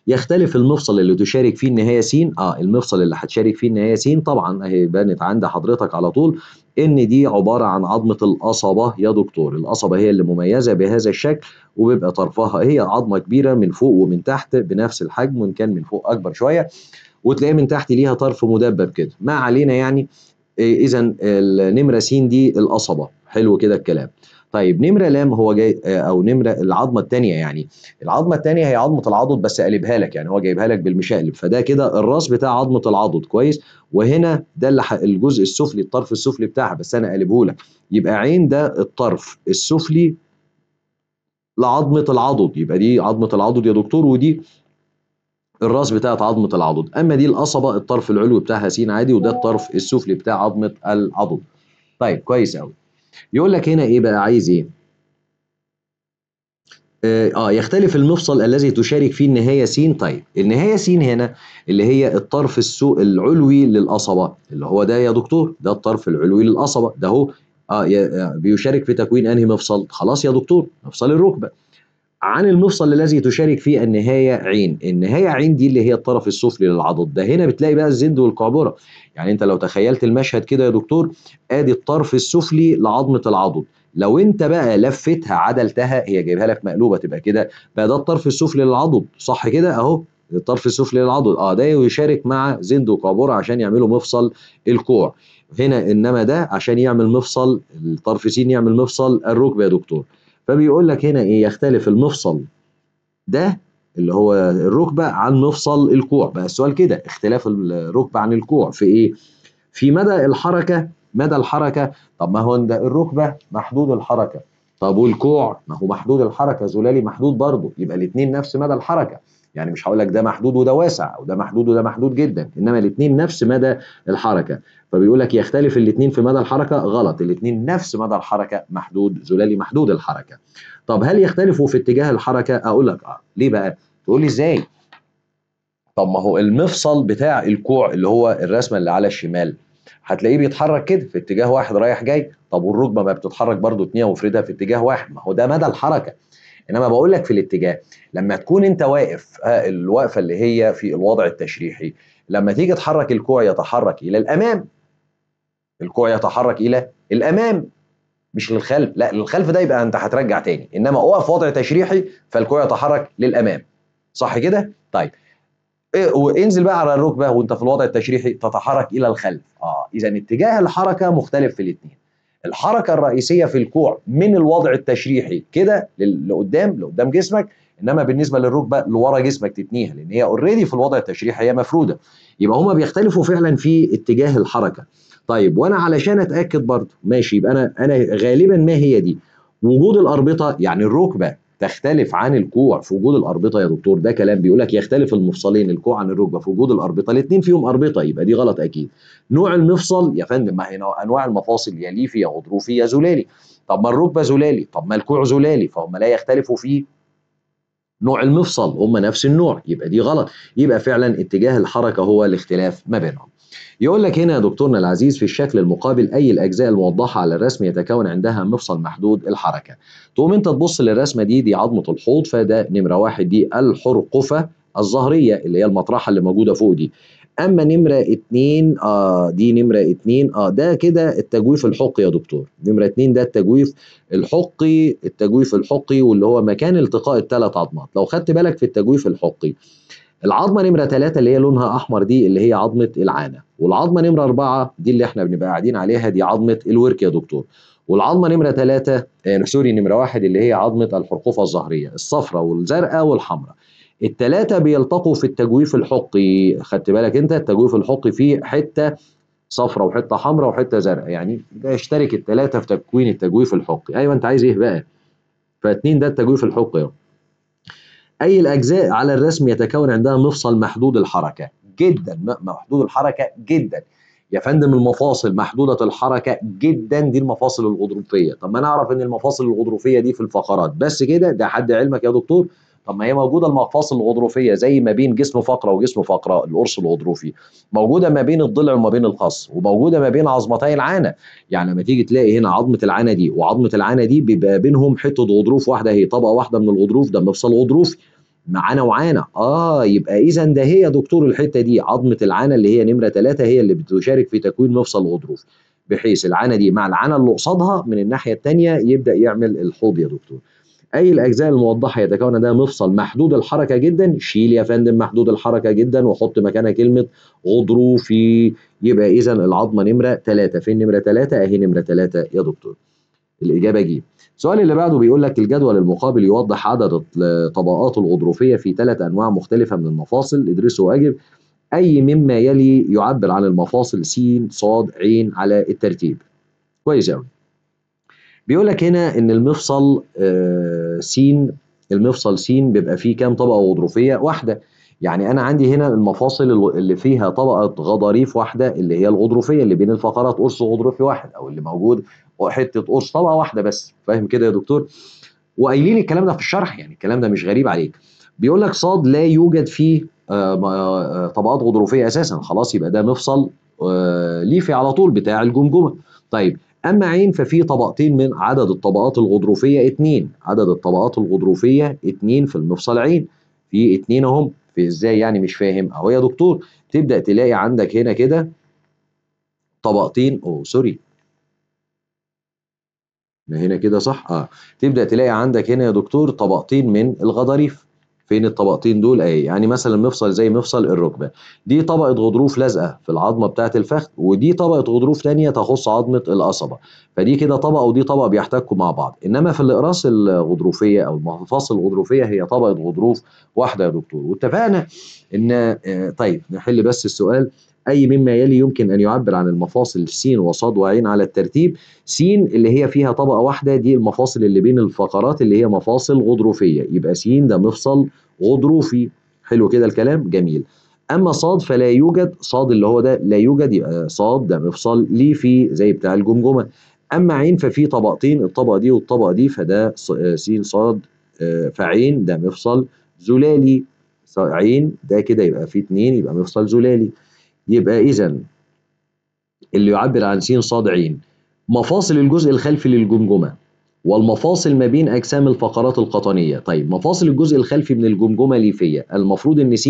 يختلف المفصل اللي تشارك فيه النهايه س اه المفصل اللي هتشارك فيه النهايه س طبعا اهي آه، بانت عند حضرتك على طول ان دي عباره عن عظمه القصبه يا دكتور القصبه هي اللي مميزه بهذا الشكل وبيبقى طرفها هي عظمه كبيره من فوق ومن تحت بنفس الحجم وان كان من فوق اكبر شويه وتلاقيه من تحت ليها طرف مدبب كده ما علينا يعني آه، اذا النمره س دي القصبه حلو كده الكلام طيب نمره لام هو جاي آه، او نمره العظمه الثانيه يعني العظمه الثانيه هي عظمه العضد بس قلبها لك يعني هو جايبها لك بالمشقلب فده كده الراس بتاع عظمه العضد كويس وهنا ده اللي الجزء السفلي الطرف السفلي بتاعها بس انا قلبه لك يبقى عين ده الطرف السفلي لعظمه العضد يبقى دي عظمه العضد يا دكتور ودي الراس بتاعت عظمه العضد اما دي القصبه الطرف العلوي بتاعها س عادي وده الطرف السفلي بتاع عظمه العضد طيب كويس قوي يقول لك هنا ايه بقى عايز ايه اه, آه، يختلف المفصل الذي تشارك فيه النهايه س طيب النهايه س هنا اللي هي الطرف السوء العلوي للقصبه اللي هو ده يا دكتور ده الطرف العلوي للقصبه ده هو آه،, اه بيشارك في تكوين انهي مفصل خلاص يا دكتور مفصل الركبه عن المفصل الذي تشارك فيه النهايه عين النهايه عين دي اللي هي الطرف السفلي للعضد ده هنا بتلاقي بقى الزند والقعبره يعني انت لو تخيلت المشهد كده يا دكتور ادي الطرف السفلي لعظمه العضد لو انت بقى لفتها عدلتها هي جايبها لك مقلوبه تبقى كده بقى ده الطرف السفلي للعضد صح كده اهو الطرف السفلي للعضد اه ده يشارك مع زند وكابور عشان يعملوا مفصل الكوع هنا انما ده عشان يعمل مفصل الطرف س يعمل مفصل الركبه يا دكتور فبيقول لك هنا ايه يختلف المفصل ده اللي هو الركبه عن مفصل الكوع بقى السؤال كده اختلاف الركبه عن الكوع في ايه في مدى الحركه مدى الحركه طب ما هو ده الركبه محدود الحركه طب والكوع ما هو محدود الحركه زلالي محدود برضه يبقى الاثنين نفس مدى الحركه يعني مش هقول لك ده محدود وده واسع او ده محدود وده محدود جدا انما الاثنين نفس مدى الحركه فبيقول لك يختلف الاثنين في مدى الحركه غلط الاثنين نفس مدى الحركه محدود زلالي محدود الحركه طب هل يختلفوا في اتجاه الحركه اقول لك اه ليه بقى تقول لي ازاي طب ما هو المفصل بتاع الكوع اللي هو الرسمه اللي على الشمال هتلاقيه بيتحرك كده في اتجاه واحد رايح جاي طب والركبه ما بتتحرك برضو اتنين وفردها في اتجاه واحد ما هو ده مدى الحركه انما بقول لك في الاتجاه لما تكون انت واقف آه، الوقفه اللي هي في الوضع التشريحي لما تيجي تحرك الكوع يتحرك الى الامام الكوع يتحرك الى الامام مش للخلف لا للخلف ده يبقى انت هترجع تاني انما اقف وضع تشريحي فالكوع يتحرك للامام صح كده طيب إيه، وانزل بقى على الركبه وانت في الوضع التشريحي تتحرك الى الخلف اه اذا اتجاه الحركه مختلف في الاثنين الحركه الرئيسيه في الكوع من الوضع التشريحي كده لقدام لقدام جسمك انما بالنسبه للركبه لورا جسمك تتنيها لان هي اوريدي في الوضع التشريحي هي مفروده يبقى هما بيختلفوا فعلا في اتجاه الحركه طيب وانا علشان اتاكد برضه ماشي يبقى انا انا غالبا ما هي دي وجود الاربطه يعني الركبه تختلف عن الكوع في وجود الاربطه يا دكتور ده كلام بيقول لك يختلف المفصلين الكوع عن الركبه في وجود الاربطه الاثنين فيهم اربطه يبقى دي غلط اكيد نوع المفصل يا فندم ما هنا انواع المفاصل يا ليفي يا غضروفي يا زلالي طب ما الركبه زلالي طب ما الكوع زلالي فهم لا يختلفوا في نوع المفصل هم نفس النوع يبقى دي غلط يبقى فعلا اتجاه الحركه هو الاختلاف ما بينهم يقول لك هنا يا دكتورنا العزيز في الشكل المقابل اي الاجزاء الموضحه على الرسم يتكون عندها مفصل محدود الحركه تقوم انت تبص للرسمه دي دي عظمه الحوض فده نمره واحد دي الحرقفه الظهريه اللي هي المطرحه اللي موجوده فوق دي اما نمره اتنين اه دي نمره اتنين اه ده كده التجويف الحقي يا دكتور نمره اتنين ده التجويف الحقي التجويف الحقي واللي هو مكان التقاء الثلاث عظمات لو خدت بالك في التجويف الحقي العظمه نمره ثلاثة اللي هي لونها احمر دي اللي هي عظمه العانه والعظمه نمره أربعة دي اللي احنا بنبقى قاعدين عليها دي عظمه الورك يا دكتور والعظمه نمره ثلاثة آه سوري نمره واحد اللي هي عظمه الحرقوفه الظهريه الصفراء والزرقاء والحمراء التلاتة بيلتقوا في التجويف الحقي خدت بالك انت التجويف الحقي فيه حته صفراء وحته حمراء وحته زرقاء يعني يشترك التلاتة في تكوين التجويف الحقي ايوه انت عايز ايه بقى فاتنين ده التجويف الحقي اهو أي الأجزاء على الرسم يتكون عندها مفصل محدود الحركة جدا محدود الحركة جدا يا فندم المفاصل محدودة الحركة جدا دي المفاصل الغضروفية طب ما نعرف ان المفاصل الغضروفية دي في الفقرات بس كده ده حد علمك يا دكتور طب ما هي موجوده المفاصل الغضروفيه زي ما بين جسم فقره وجسم فقره القرص الغضروفي موجوده ما بين الضلع وما بين الخص وموجوده ما بين عظمتي العانه يعني لما تيجي تلاقي هنا عظمه العانه دي وعظمه العانه دي بيبقى بينهم حته غضروف واحده هي طبقه واحده من الغضروف ده مفصل غضروفي معانا وعانا اه يبقى اذا ده هي دكتور الحته دي عظمه العانه اللي هي نمره ثلاثة هي اللي بتشارك في تكوين مفصل غضروفي بحيث العانه دي مع العانه اللي قصادها من الناحيه الثانيه يبدا يعمل الحوض يا دكتور اي الاجزاء الموضحه يتكون ده مفصل محدود الحركه جدا شيل يا فندم محدود الحركه جدا وحط مكانها كلمه غضروفي يبقى اذا العظمه نمره 3 فين نمره 3 اهي نمره 3 يا دكتور الاجابه جي السؤال اللي بعده بيقول لك الجدول المقابل يوضح عدد الطبقات الغضروفيه في ثلاث انواع مختلفه من المفاصل ادرسوا واجب اي مما يلي يعبر عن المفاصل س ص ع على الترتيب كويس قوي بيقول لك هنا ان المفصل آه، س المفصل س بيبقى فيه كام طبقه غضروفيه واحده يعني انا عندي هنا المفاصل اللي فيها طبقه غضاريف واحده اللي هي الغضروفيه اللي بين الفقرات قرص غضروفي واحد او اللي موجود حته قرص طبقه واحده بس فاهم كده يا دكتور وقايلين الكلام ده في الشرح يعني الكلام ده مش غريب عليك بيقول لك صاد لا يوجد فيه آه، آه، طبقات غضروفيه اساسا خلاص يبقى ده مفصل ليفي على طول بتاع الجمجمه طيب أما عين ففي طبقتين من عدد الطبقات الغضروفية اتنين عدد الطبقات الغضروفية اتنين في المفصل عين في اتنين اهم في ازاي يعني مش فاهم اهو يا دكتور تبدأ تلاقي عندك هنا كده طبقتين او سوري هنا كده صح اه تبدأ تلاقي عندك هنا يا دكتور طبقتين من الغضاريف فين الطبقتين دول اهي يعني مثلا مفصل زي مفصل الركبه دي طبقه غضروف لازقه في العظمه بتاعه الفخذ ودي طبقه غضروف ثانيه تخص عظمه القصبه فدي كده طبقه ودي طبقه بيحتكوا مع بعض انما في الاقراص الغضروفيه او المفاصل الغضروفيه هي طبقه غضروف واحده يا دكتور واتفقنا ان آه، طيب نحل بس السؤال أي مما يلي يمكن أن يعبر عن المفاصل س وصاد وعين على الترتيب س اللي هي فيها طبقة واحدة دي المفاصل اللي بين الفقرات اللي هي مفاصل غضروفية يبقى س ده مفصل غضروفي حلو كده الكلام جميل اما صاد فلا يوجد صاد اللي هو ده لا يوجد يبقى صاد ده مفصل ليفي زي بتاع الجمجمه اما عين ففي طبقتين الطبقه دي والطبقه دي فده آه، س صاد آه، فعين ده مفصل زلالي عين ده كده يبقى فيه اتنين يبقى مفصل زلالي يبقى إذا اللي يعبر عن س ص ع مفاصل الجزء الخلفي للجمجمة والمفاصل ما بين أجسام الفقرات القطنية طيب مفاصل الجزء الخلفي من الجمجمة ليفية المفروض إن س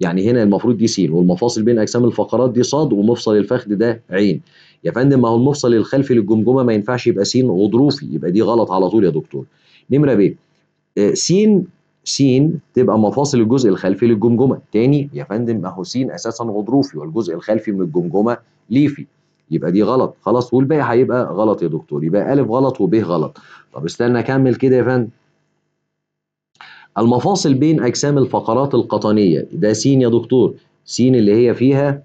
يعني هنا المفروض دي س والمفاصل بين أجسام الفقرات دي ص ومفصل الفخذ ده عين يا فندم ما هو المفصل الخلفي للجمجمة ما ينفعش يبقى س غضروفي يبقى دي غلط على طول يا دكتور نمرة ب آه، س س تبقى مفاصل الجزء الخلفي للجمجمه تاني يا فندم ما هو س اساسا غضروفي والجزء الخلفي من الجمجمه ليفي يبقى دي غلط خلاص والباقي هيبقى غلط يا دكتور يبقى ألف غلط وب غلط طب استنى اكمل كده يا فندم المفاصل بين اجسام الفقرات القطنيه ده س يا دكتور س اللي هي فيها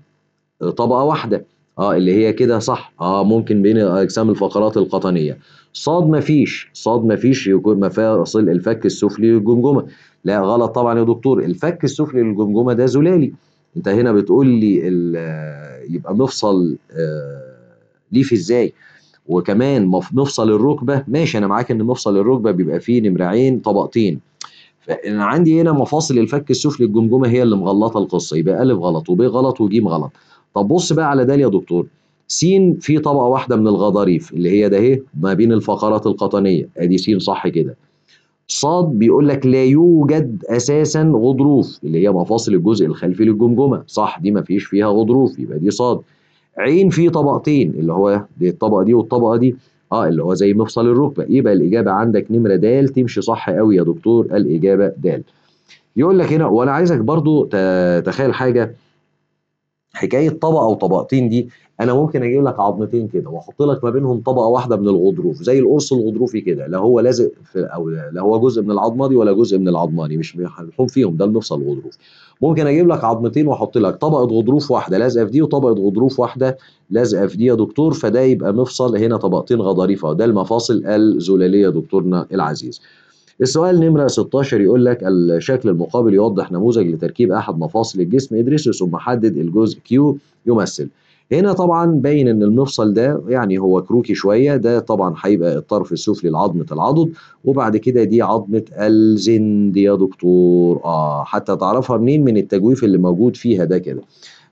طبقه واحده اه اللي هي كده صح اه ممكن بين اجسام الفقرات القطنيه صاد مفيش صاد مفيش يكون مفاصل الفك السفلي للجمجمه لا غلط طبعا يا دكتور الفك السفلي للجمجمه ده زلالي انت هنا بتقول لي آه، يبقى مفصل آه ليف ازاي وكمان مفصل الركبه ماشي انا معاك ان مفصل الركبه بيبقى فيه نمرعين طبقتين فانا عندي هنا مفاصل الفك السفلي للجمجمه هي اللي مغلطه القصه يبقى الف غلط وب غلط وج غلط طب بص بقى على ده يا دكتور س في طبقه واحده من الغضاريف اللي هي ده ما بين الفقرات القطنيه ادي س صح كده ص بيقول لك لا يوجد اساسا غضروف اللي هي مفاصل الجزء الخلفي للجمجمه صح دي ما فيش فيها غضروف يبقى دي ص عين في طبقتين اللي هو دي الطبقه دي والطبقه دي اه اللي هو زي مفصل الركبه يبقى الاجابه عندك نمره د تمشي صح قوي يا دكتور الاجابه د يقول لك هنا وانا عايزك برضو تخيل حاجه حكايه طبقه او طبقتين دي انا ممكن اجيب لك عظمتين كده واحط لك ما بينهم طبقه واحده من الغضروف زي القرص الغضروفي كده لا هو لازق في او لا هو جزء من العظمه دي ولا جزء من العظمه دي مش محلوم فيهم ده المفصل الغضروف ممكن اجيب لك عظمتين واحط لك طبقه غضروف واحده لازقه في دي وطبقه غضروف واحده لازقه في دي يا دكتور فده يبقى مفصل هنا طبقتين غضاريف ده المفاصل الزلاليه دكتورنا العزيز السؤال نمرة 16 يقول لك الشكل المقابل يوضح نموذج لتركيب أحد مفاصل الجسم ادرسه ثم حدد الجزء كيو يمثل هنا طبعا باين ان المفصل ده يعني هو كروكي شويه ده طبعا هيبقى الطرف السفلي لعظمه العضد وبعد كده دي عظمه الزند يا دكتور اه حتى تعرفها منين من التجويف اللي موجود فيها ده كده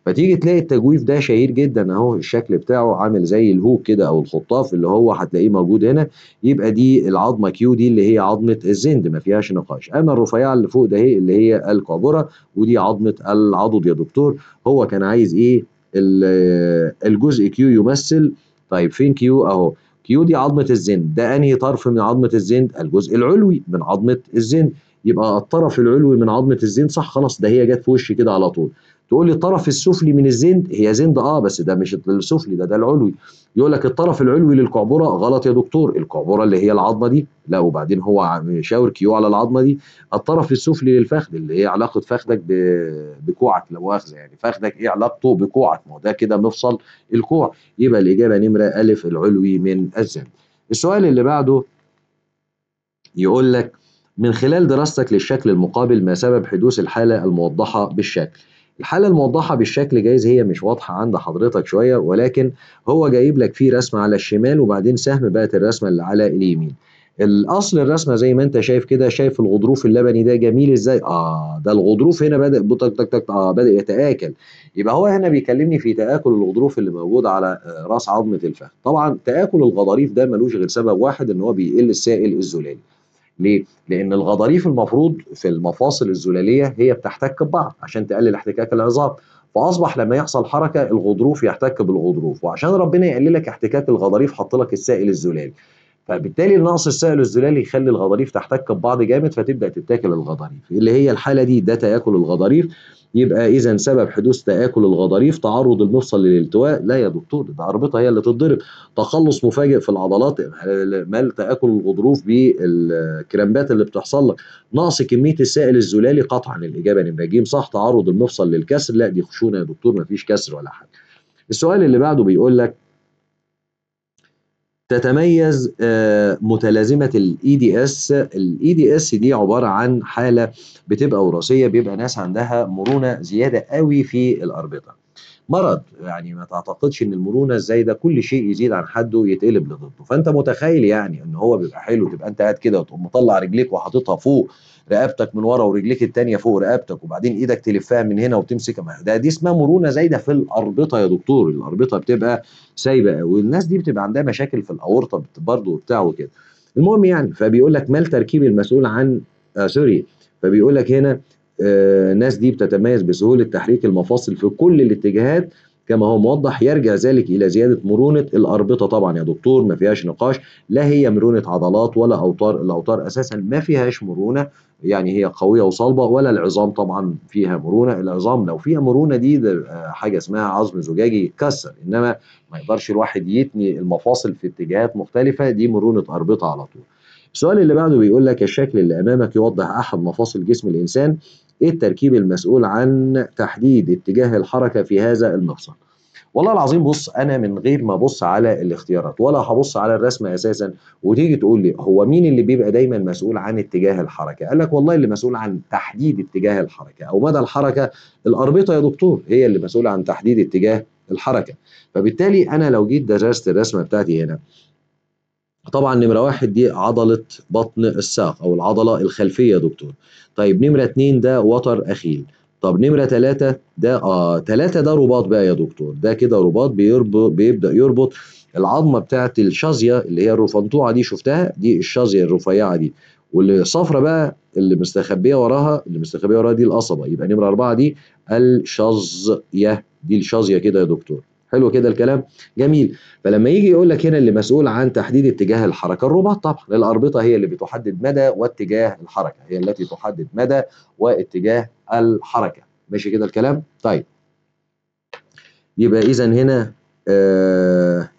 فتيجي تلاقي التجويف ده شهير جدا اهو الشكل بتاعه عامل زي الهوك كده او الخطاف اللي هو هتلاقيه موجود هنا يبقى دي العظمه كيو دي اللي هي عظمه الزند ما فيهاش نقاش اما الرفيعه اللي فوق ده هي اللي هي القابره ودي عظمه العضد يا دكتور هو كان عايز ايه آه، الجزء كيو يمثل طيب فين كيو اهو كيو دي عظمه الزند ده انهي طرف من عظمه الزند الجزء العلوي من عظمه الزند يبقى الطرف العلوي من عظمه الزند صح خلاص ده هي جت في وشي كده على طول تقول لي الطرف السفلي من الزند هي زند اه بس ده مش السفلي ده ده العلوي يقول لك الطرف العلوي للقعبره غلط يا دكتور القعبره اللي هي العظمه دي لا وبعدين هو شاور كيو على العظمه دي الطرف السفلي للفخذ اللي هي علاقه فخذك بكوعك لو مؤاخذه يعني فخذك ايه علاقته بكوعك ما هو ده كده مفصل الكوع يبقى الاجابه نمره الف العلوي من الزند السؤال اللي بعده يقول لك من خلال دراستك للشكل المقابل ما سبب حدوث الحاله الموضحه بالشكل الحالة الموضحة بالشكل جايز هي مش واضحة عند حضرتك شوية ولكن هو جايب لك فيه رسمة على الشمال وبعدين سهم بقت الرسمة اللي على اليمين الاصل الرسمه زي ما انت شايف كده شايف الغضروف اللبني ده جميل ازاي اه ده الغضروف هنا بدا تك تك تك اه بدا يتاكل يبقى هو هنا بيكلمني في تاكل الغضروف اللي موجود على آه، راس عظمه الفخذ طبعا تاكل الغضاريف ده ملوش غير سبب واحد ان هو بيقل السائل الزلالي ليه؟ لأن الغضاريف المفروض في المفاصل الزلالية هي بتحتك ببعض عشان تقلل احتكاك العظام فأصبح لما يحصل حركة الغضروف يحتك بالغضروف وعشان ربنا يقللك احتكاك الغضاريف حط لك السائل الزلالي فبالتالي نقص السائل الزلالي يخلي الغضاريف تحتك ببعض جامد فتبدا تتاكل الغضاريف اللي هي الحاله دي ده تاكل الغضاريف يبقى اذا سبب حدوث تاكل الغضاريف تعرض المفصل للالتواء لا يا دكتور ده اربطه هي اللي تتضرب تخلص مفاجئ في العضلات مال تاكل الغضروف بالكرامبات اللي بتحصل لك نقص كميه السائل الزلالي قطعا الاجابه نبقى جيم صح تعرض المفصل للكسر لا دي خشونه يا دكتور مفيش كسر ولا حاجه السؤال اللي بعده بيقول لك تتميز آه، متلازمه الاي دي e اس الاي دي e اس دي عباره عن حاله بتبقى وراثيه بيبقى ناس عندها مرونه زياده قوي في الاربطه مرض يعني ما تعتقدش ان المرونه ازاي ده كل شيء يزيد عن حده يتقلب لضده فانت متخيل يعني ان هو بيبقى حلو تبقى انت قاعد كده وتقوم مطلع رجليك وحاططها فوق رقبتك من ورا ورجليك التانيه فوق رقبتك وبعدين ايدك تلفها من هنا وتمسك ده دي اسمها مرونه زايده في الاربطه يا دكتور الاربطه بتبقى سايبه قوي والناس دي بتبقى عندها مشاكل في الاورطه برضه وبتاع وكده المهم يعني فبيقول لك ما التركيب المسؤول عن آه سوري فبيقول لك هنا آه دي بتتميز بسهوله تحريك المفاصل في كل الاتجاهات كما هو موضح يرجع ذلك الى زياده مرونه الاربطه طبعا يا دكتور ما فيهاش نقاش لا هي مرونه عضلات ولا اوتار الاوتار اساسا ما فيهاش مرونه يعني هي قويه وصلبه ولا العظام طبعا فيها مرونه العظام لو فيها مرونه دي حاجه اسمها عظم زجاجي يتكسر انما ما يقدرش الواحد يتني المفاصل في اتجاهات مختلفه دي مرونه اربطه على طول السؤال اللي بعده بيقول لك الشكل اللي امامك يوضح احد مفاصل جسم الانسان ايه التركيب المسؤول عن تحديد اتجاه الحركه في هذا المفصل والله العظيم بص انا من غير ما ابص على الاختيارات ولا هبص على الرسم اساسا وتيجي تقول لي هو مين اللي بيبقى دايما مسؤول عن اتجاه الحركه قال لك والله اللي مسؤول عن تحديد اتجاه الحركه او مدى الحركه الاربطه يا دكتور هي اللي مسؤوله عن تحديد اتجاه الحركه فبالتالي انا لو جيت درست الرسمه بتاعتي هنا طبعا نمره واحد دي عضله بطن الساق او العضله الخلفيه يا دكتور طيب نمره اتنين ده وتر اخيل طب نمرة ثلاثة ده آه ثلاثة ده رباط بقى يا دكتور ده كده رباط بيربط بيبدأ يربط العظمة بتاعة الشازية اللي هي الرفنطوعة دي شفتها دي الشازية الرفيعة دي واللي صفرة بقى اللي مستخبية وراها اللي مستخبية وراها دي القصبة يبقى نمرة أربعة دي الشظية دي الشظية كده يا دكتور حلو كده الكلام جميل فلما يجي يقول لك هنا اللي مسؤول عن تحديد اتجاه الحركه الرباط طبعا الاربطه هي اللي بتحدد مدى واتجاه الحركه هي التي تحدد مدى واتجاه الحركه ماشي كده الكلام طيب يبقى اذا هنا آه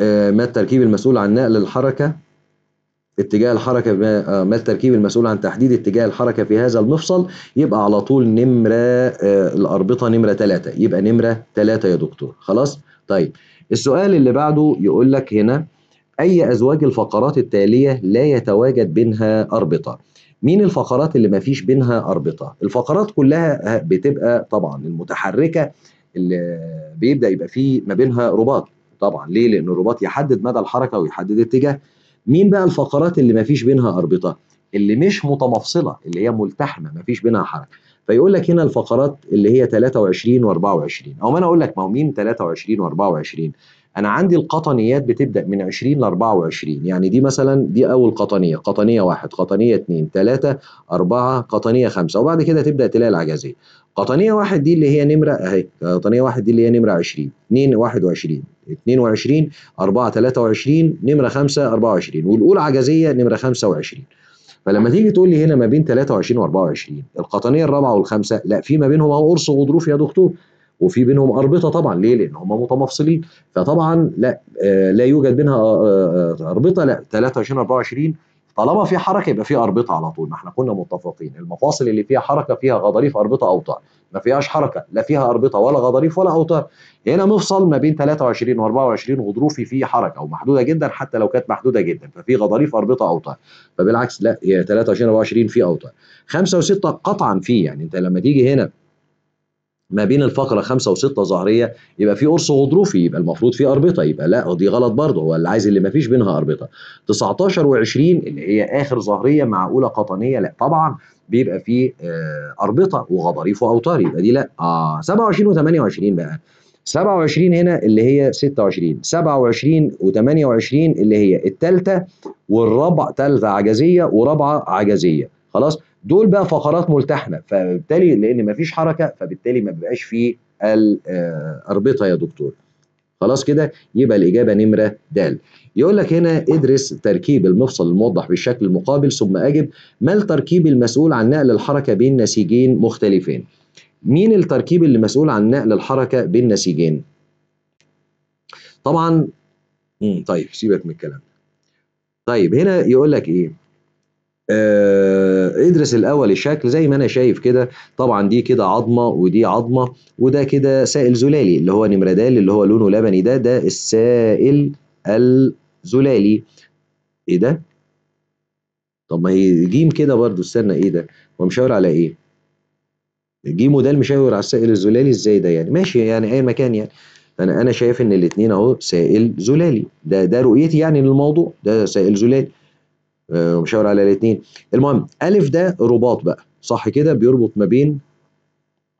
آه ما التركيب المسؤول عن نقل الحركه اتجاه الحركه آه، ما التركيب المسؤول عن تحديد اتجاه الحركه في هذا المفصل يبقى على طول نمره آه، الاربطه نمره ثلاثة يبقى نمره ثلاثة يا دكتور خلاص طيب السؤال اللي بعده يقول لك هنا أي أزواج الفقرات التالية لا يتواجد بينها أربطة؟ مين الفقرات اللي ما فيش بينها أربطة الفقرات كلها بتبقى طبعا المتحركة اللي بيبدأ يبقى فيه ما بينها رباط طبعا ليه لأن الرباط يحدد مدى الحركة ويحدد اتجاه مين بقى الفقرات اللي ما فيش بينها أربطة اللي مش متمفصلة اللي هي ملتحمة ما فيش بينها حركة فيقول لك هنا الفقرات اللي هي 23 و24 او ما انا اقول لك ما هو مين 23 و24 انا عندي القطنيات بتبدا من 20 ل 24 يعني دي مثلا دي اول قطنيه قطنيه واحد قطنيه اثنين ثلاثه اربعه قطنيه خمسه وبعد كده تبدا تلاقي العجزيه قطنيه واحد دي اللي هي نمره اهي قطنيه واحد دي اللي هي نمره 20 2 21 22 4 23 نمره 5 24 والاولى عجزيه نمره 25 فلما تيجي تقول لي هنا ما بين 23 و 24 القطنيه الرابعه والخامسه لا في ما بينهم اهو قرص وغضروف يا دكتور وفي بينهم اربطه طبعا ليه؟ لان هم متمفصلين فطبعا لا آه، لا يوجد بينها آه، آه، اربطه لا 23 24 طالما في حركه يبقى في اربطه على طول ما احنا كنا متفقين المفاصل اللي فيها حركه فيها غضاريف اربطه اوتار ما فيهاش حركه لا فيها اربطه ولا غضاريف ولا اوتار هنا مفصل ما بين 23 و 24 غضروفي فيه حركه ومحدوده جدا حتى لو كانت محدوده جدا ففي غضاريف اربطه اوتار فبالعكس لا هي 23 24 فيه اوتار 5 و6 قطعا فيه يعني انت لما تيجي هنا ما بين الفقره خمسة وستة ظهريه يبقى في قرص غضروفي يبقى المفروض في اربطه يبقى لا دي غلط برضه هو اللي عايز اللي ما فيش بينها اربطه 19 و20 اللي هي اخر ظهريه مع اولى قطنيه لا طبعا بيبقى في آه، اربطه وغضاريف واوتار يبقى دي لا اه 27 و28 بقى 27 هنا اللي هي 26 27 و28 اللي هي الثالثه والرابعه ثالثه عجزيه ورابعه عجزيه خلاص دول بقى فقرات ملتحمه فبالتالي لان مفيش حركه فبالتالي ما بيبقاش في الاربطه آه، يا دكتور خلاص كده يبقى الاجابه نمره د يقول لك هنا ادرس تركيب المفصل الموضح بالشكل المقابل ثم اجب ما التركيب المسؤول عن نقل الحركه بين نسيجين مختلفين مين التركيب اللي مسؤول عن نقل الحركه بين نسيجين طبعا طيب سيبك من الكلام طيب هنا يقول لك ايه آه ادرس الاول الشكل زي ما انا شايف كده طبعا دي كده عظمه ودي عظمه وده كده سائل زلالي اللي هو نمردال اللي هو لونه لبني ده ده السائل الزلالي ايه ده طب ما هي جيم كده برضو استنى ايه ده هو مشاور على ايه جيم ده مشاور على السائل الزلالي ازاي ده يعني ماشي يعني اي مكان يعني انا انا شايف ان الاثنين اهو سائل زلالي ده ده رؤيتي يعني للموضوع ده سائل زلالي آه، ومشاور على الاثنين المهم الف ده رباط بقى صح كده بيربط ما بين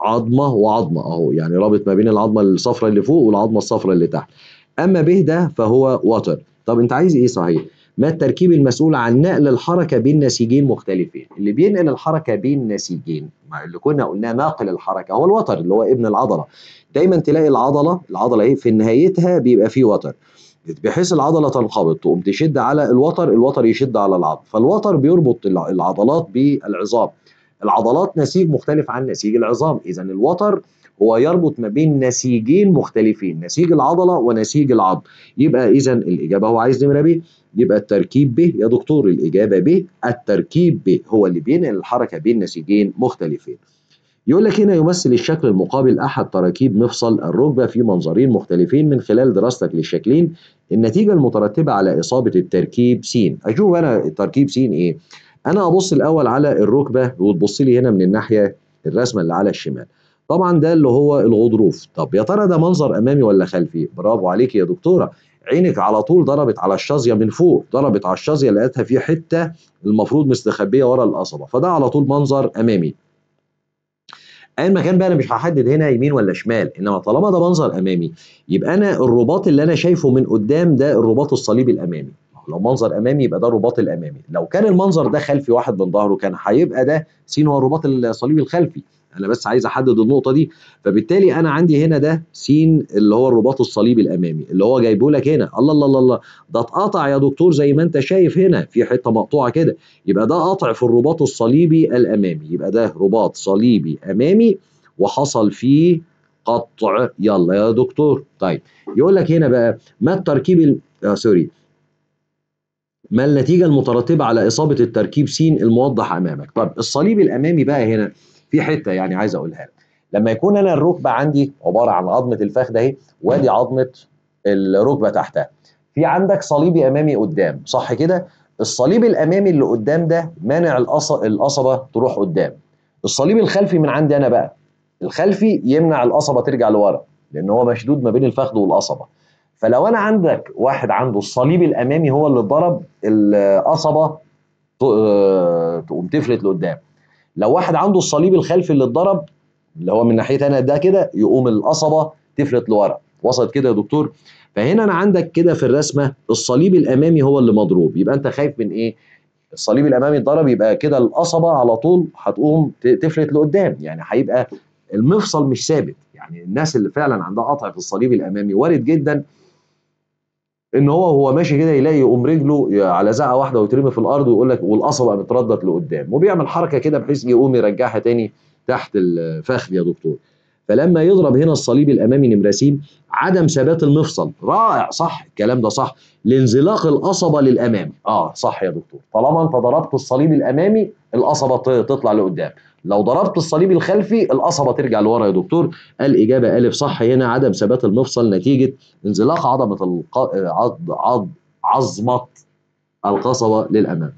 عظمه وعظمه اهو يعني رابط ما بين العظمه الصفراء اللي فوق والعظمه الصفراء اللي تحت اما ب ده فهو وتر طب انت عايز ايه صحيح ما التركيب المسؤول عن نقل الحركه بين نسيجين مختلفين اللي بينقل الحركه بين نسيجين اللي كنا قلناه ناقل الحركه هو الوتر اللي هو ابن العضله دايما تلاقي العضله العضله ايه في نهايتها بيبقى فيه وتر بحيث العضله تنقبض تقوم تشد على الوتر الوتر يشد على العضل فالوتر بيربط العضلات بالعظام العضلات نسيج مختلف عن نسيج العظام اذا الوتر هو يربط ما بين نسيجين مختلفين نسيج العضله ونسيج العضل يبقى اذا الاجابه هو عايز نمره ب يبقى التركيب ب يا دكتور الاجابه ب التركيب ب هو اللي بينقل الحركه بين نسيجين مختلفين يقول لك هنا يمثل الشكل المقابل أحد تراكيب مفصل الركبة في منظرين مختلفين من خلال دراستك للشكلين النتيجة المترتبة على إصابة التركيب س أشوف أنا التركيب س إيه أنا أبص الأول على الركبة وتبص لي هنا من الناحية الرسمة اللي على الشمال طبعا ده اللي هو الغضروف طب يا ترى ده منظر أمامي ولا خلفي برافو عليك يا دكتورة عينك على طول ضربت على الشظيه من فوق ضربت على الشظيه لقيتها في حته المفروض مستخبيه ورا القصبه فده على طول منظر امامي ايا مكان بقى انا مش هحدد هنا يمين ولا شمال انما طالما ده منظر امامي يبقى انا الرباط اللي انا شايفه من قدام ده الرباط الصليبي الامامي لو منظر امامي يبقى ده الرباط الامامي لو كان المنظر ده خلفي واحد من ظهره كان هيبقى ده س هو الرباط الصليبي الخلفي انا بس عايز احدد النقطه دي فبالتالي انا عندي هنا ده س اللي هو الرباط الصليبي الامامي اللي هو جايبه لك هنا الله الله الله الله ده اتقطع يا دكتور زي ما انت شايف هنا في حته مقطوعه كده يبقى ده قطع في الرباط الصليبي الامامي يبقى ده رباط صليبي امامي وحصل فيه قطع يلا يا دكتور طيب يقول لك هنا بقى ما التركيب ال... آه سوري ما النتيجه المترتبه على اصابه التركيب س الموضح امامك طب الصليبي الامامي بقى هنا في حته يعني عايز اقولها لك لما يكون انا الركبه عندي عباره عن عظمه الفخذ اهي وادي عظمه الركبه تحتها في عندك صليبي امامي قدام صح كده الصليب الامامي اللي قدام ده مانع القصبه تروح قدام الصليب الخلفي من عندي انا بقى الخلفي يمنع القصبه ترجع لورا لان هو مشدود ما بين الفخذ والقصبه فلو انا عندك واحد عنده الصليب الامامي هو اللي اتضرب القصبه آه، تقوم تفلت لقدام لو واحد عنده الصليب الخلفي اللي اتضرب اللي هو من ناحيه انا ده كده يقوم القصبه تفلت لورا وصلت كده يا دكتور فهنا انا عندك كده في الرسمه الصليب الامامي هو اللي مضروب يبقى انت خايف من ايه الصليب الامامي اتضرب يبقى كده القصبه على طول هتقوم تفلت لقدام يعني هيبقى المفصل مش ثابت يعني الناس اللي فعلا عندها قطع في الصليب الامامي وارد جدا ان هو هو ماشي كده يلاقي يقوم رجله على زقه واحده ويترمي في الارض ويقول لك والقصه بقى متردد لقدام وبيعمل حركه كده بحيث يقوم يرجعها تاني تحت الفخذ يا دكتور فلما يضرب هنا الصليب الامامي نمره عدم ثبات المفصل رائع صح الكلام ده صح لانزلاق القصبه للامام اه صح يا دكتور طالما انت ضربت الصليب الامامي القصبه تطلع لقدام لو ضربت الصليب الخلفي القصبه ترجع لورا يا دكتور الاجابه ا الف صح هنا عدم ثبات المفصل نتيجه انزلاق عظمه الق... عض... عض... عظمه القصبه للامام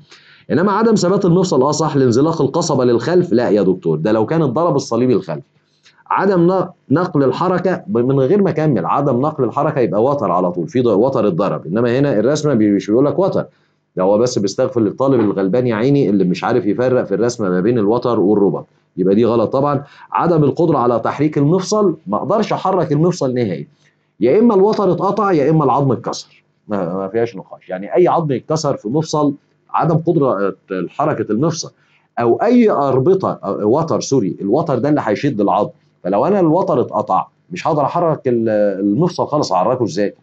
انما عدم ثبات المفصل اه صح لانزلاق القصبه للخلف لا يا دكتور ده لو كان ضرب الصليب الخلفي عدم نقل الحركه من غير ما اكمل عدم نقل الحركه يبقى وتر على طول في وتر اتضرب انما هنا الرسمه مش بيقول لك وتر ده هو بس بيستغفر للطالب الغلبان يا عيني اللي مش عارف يفرق في الرسمه ما بين الوتر والربع يبقى دي غلط طبعا عدم القدره على تحريك المفصل ما اقدرش احرك المفصل نهائي يا اما الوتر اتقطع يا اما العظم اتكسر ما فيهاش نقاش يعني اي عظم يتكسر في مفصل عدم قدره حركه المفصل او اي اربطه وتر سوري الوتر ده اللي هيشد العظم فلو انا الوتر اتقطع مش هقدر احرك المفصل خالص اعركه ازاي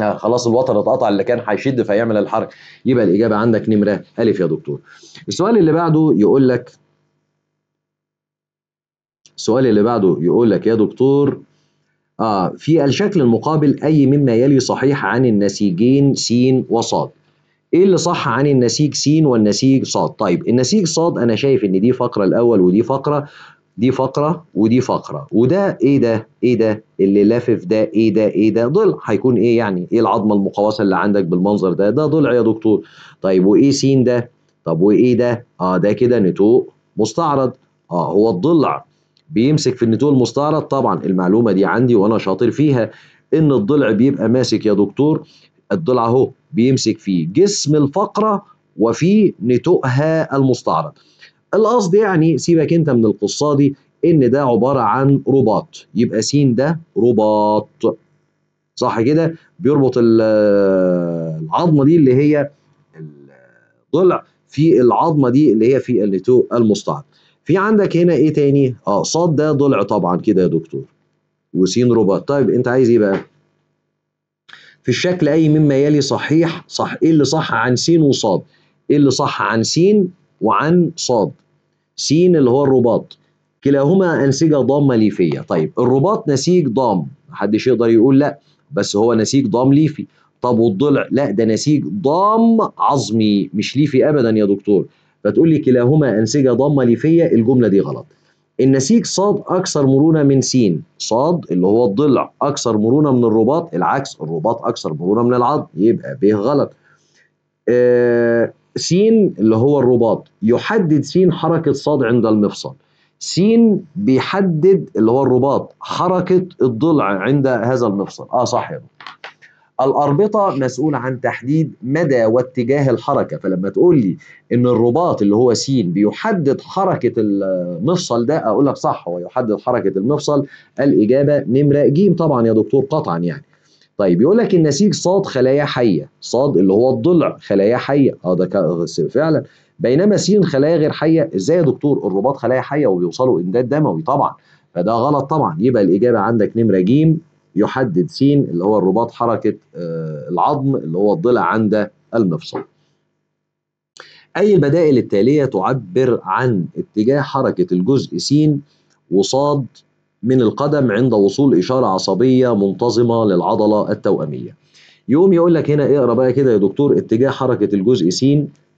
آه خلاص الوتر اتقطع اللي كان هيشد فيعمل الحركه يبقى الاجابه عندك نمره الف يا دكتور السؤال اللي بعده يقول لك السؤال اللي بعده يقول لك يا دكتور آه في الشكل المقابل أي مما يلي صحيح عن النسيجين س وص إيه اللي صح عن النسيج س والنسيج ص طيب النسيج ص أنا شايف إن دي فقرة الأول ودي فقرة دي فقره ودي فقره وده ايه ده ايه ده اللي لافف ده ايه ده ايه ده ضلع هيكون ايه يعني ايه العظمه المقوسه اللي عندك بالمنظر ده ده ضلع يا دكتور طيب وايه س ده طب وايه ده اه ده كده نتوء مستعرض اه هو الضلع بيمسك في النتوء المستعرض طبعا المعلومه دي عندي وانا شاطر فيها ان الضلع بيبقى ماسك يا دكتور الضلع اهو بيمسك في جسم الفقره وفي نتوءها المستعرض القصد يعني سيبك انت من القصه دي ان ده عباره عن رباط يبقى س ده رباط صح كده بيربط العظمه دي اللي هي الضلع في العظمه دي اللي هي في الليتو المستعد في عندك هنا ايه تاني اه صاد ده ضلع طبعا كده يا دكتور وس رباط طيب انت عايز ايه بقى في الشكل اي مما يلي صحيح صح ايه اللي صح عن س وصاد ايه اللي صح عن س وعن صاد س اللي هو الرباط كلاهما أنسجة ضامة ليفية طيب الرباط نسيج ضام محدش يقدر يقول لا بس هو نسيج ضام ليفي طب والضلع لا ده نسيج ضام عظمي مش ليفي أبدا يا دكتور فتقول لي كلاهما أنسجة ضامة ليفية الجملة دي غلط النسيج صاد أكثر مرونة من س صاد اللي هو الضلع أكثر مرونة من الرباط العكس الرباط أكثر مرونة من العظم يبقى ب غلط آه س اللي هو الرباط يحدد س حركة صاد عند المفصل س بيحدد اللي هو الرباط حركة الضلع عند هذا المفصل اه صح يا دكتور الأربطة مسؤولة عن تحديد مدى واتجاه الحركة فلما تقول لي إن الرباط اللي هو س بيحدد حركة المفصل ده أقول لك صح هو يحدد حركة المفصل الإجابة نمرة ج طبعا يا دكتور قطعا يعني طيب يقول لك النسيج صاد خلايا حيه صاد اللي هو الضلع خلايا حيه اه ده فعلا بينما سين خلايا غير حيه ازاي يا دكتور الرباط خلايا حيه وبيوصلوا امداد دموي طبعا فده غلط طبعا يبقى الاجابه عندك نمره ج يحدد س اللي هو الرباط حركه آه العظم اللي هو الضلع عند المفصل اي البدائل التاليه تعبر عن اتجاه حركه الجزء س وصاد من القدم عند وصول إشارة عصبية منتظمة للعضلة التوأمية يقوم يقول لك هنا اقرا بقى كده يا دكتور اتجاه حركة الجزء س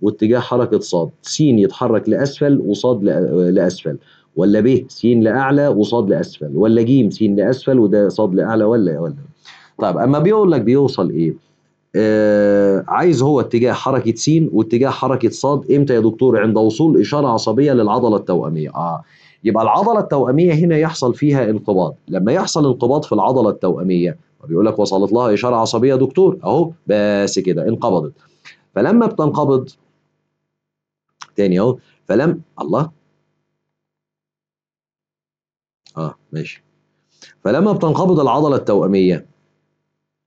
واتجاه حركة ص س يتحرك لأسفل وصاد لأسفل ولا ب س لأعلى وص لأسفل ولا ج س لأسفل وده ص لأعلى ولا ولا طيب أما بيقول لك بيوصل إيه آه عايز هو اتجاه حركة س واتجاه حركة ص امتى يا دكتور عند وصول إشارة عصبية للعضلة التوأمية آه يبقى العضله التواميه هنا يحصل فيها انقباض لما يحصل انقباض في العضله التواميه بيقول لك وصلت لها اشاره عصبيه دكتور اهو بس كده انقبضت فلما بتنقبض تاني اهو فلم الله اه ماشي فلما بتنقبض العضله التواميه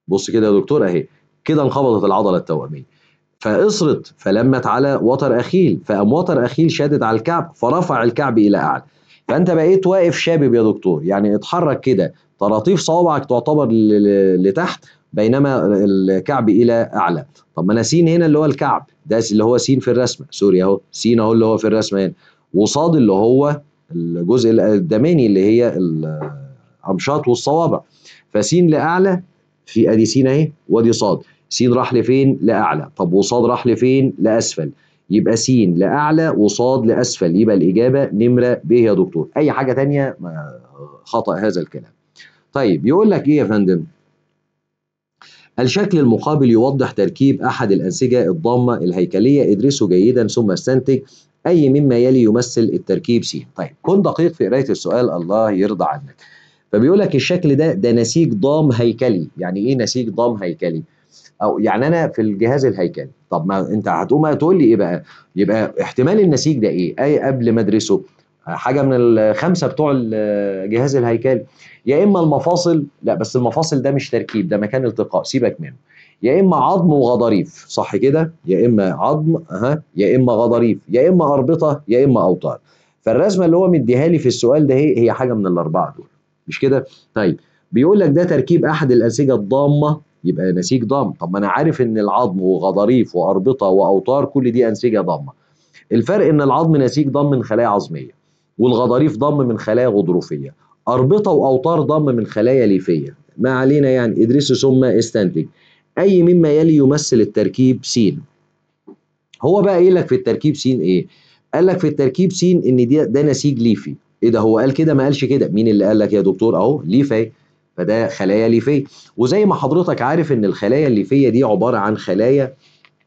بص كده يا دكتور اهي كده انقبضت العضله التواميه فاصرت فلمت على وتر اخيل فقام وتر اخيل شادد على الكعب فرفع الكعب الى اعلى فانت بقيت واقف شابب يا دكتور يعني اتحرك كده طراطيف صوابعك تعتبر لتحت بينما الكعب الى اعلى طب ما انا سين هنا اللي هو الكعب ده اللي هو سين في الرسمه سوري اهو سين اهو اللي هو في الرسمه هنا وصاد اللي هو الجزء الدماني اللي هي الامشاط والصوابع فسين لاعلى في ادي سين اهي وادي صاد سين راح لفين لاعلى طب وصاد راح لفين لاسفل يبقى س لاعلى وصاد لاسفل يبقى الاجابه نمره ب يا دكتور اي حاجه ثانيه خطا هذا الكلام طيب يقول لك ايه يا فندم الشكل المقابل يوضح تركيب احد الانسجه الضامه الهيكليه ادرسه جيدا ثم استنتج اي مما يلي يمثل التركيب س طيب كن دقيق في قرايه السؤال الله يرضى عنك فبيقول لك الشكل ده ده نسيج ضام هيكلي يعني ايه نسيج ضام هيكلي او يعني انا في الجهاز الهيكلي طب ما انت هتقوم تقول لي ايه بقى يبقى احتمال النسيج ده ايه اي قبل ما ادرسه حاجه من الخمسه بتوع الجهاز الهيكلي يا اما المفاصل لا بس المفاصل ده مش تركيب ده مكان التقاء سيبك منه يا اما عظم وغضاريف صح كده يا اما عظم ها يا اما غضاريف يا اما اربطه يا اما اوتار فالرسمه اللي هو مديها لي في السؤال ده هي هي حاجه من الاربعه دول مش كده طيب بيقول لك ده تركيب احد الانسجه الضامه يبقى نسيج ضم طب ما انا عارف ان العظم وغضاريف واربطه واوتار كل دي انسجه ضامه الفرق ان العظم نسيج ضم من خلايا عظميه والغضاريف ضم من خلايا غضروفيه اربطه واوتار ضم من خلايا ليفيه ما علينا يعني ادرسوا ثم استنتج اي مما يلي يمثل التركيب س هو بقى قايل لك في التركيب س ايه قال لك في التركيب س ان دي ده نسيج ليفي ايه ده هو قال كده ما قالش كده مين اللي قال لك يا دكتور اهو ليفي فده خلايا ليفيه وزي ما حضرتك عارف ان الخلايا الليفيه دي عباره عن خلايا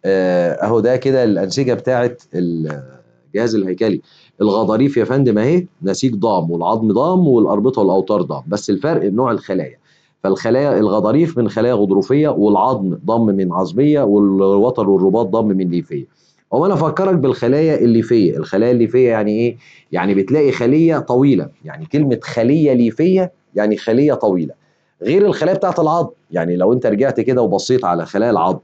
آه، اهو ده كده الانسجه بتاعه الجهاز الهيكلي الغضاريف يا فندم اهي نسيج ضام والعظم ضام والاربطه والاوتار ضام بس الفرق نوع الخلايا فالخلايا الغضاريف من خلايا غضروفيه والعظم ضم من عظميه والوتر والرباط ضم من ليفيه هو انا افكرك بالخلايا الليفيه الخلايا الليفيه يعني ايه يعني بتلاقي خليه طويله يعني كلمه خليه ليفيه يعني خليه طويله غير الخلايا بتاعت العظم يعني لو انت رجعت كده وبصيت على خلايا العظم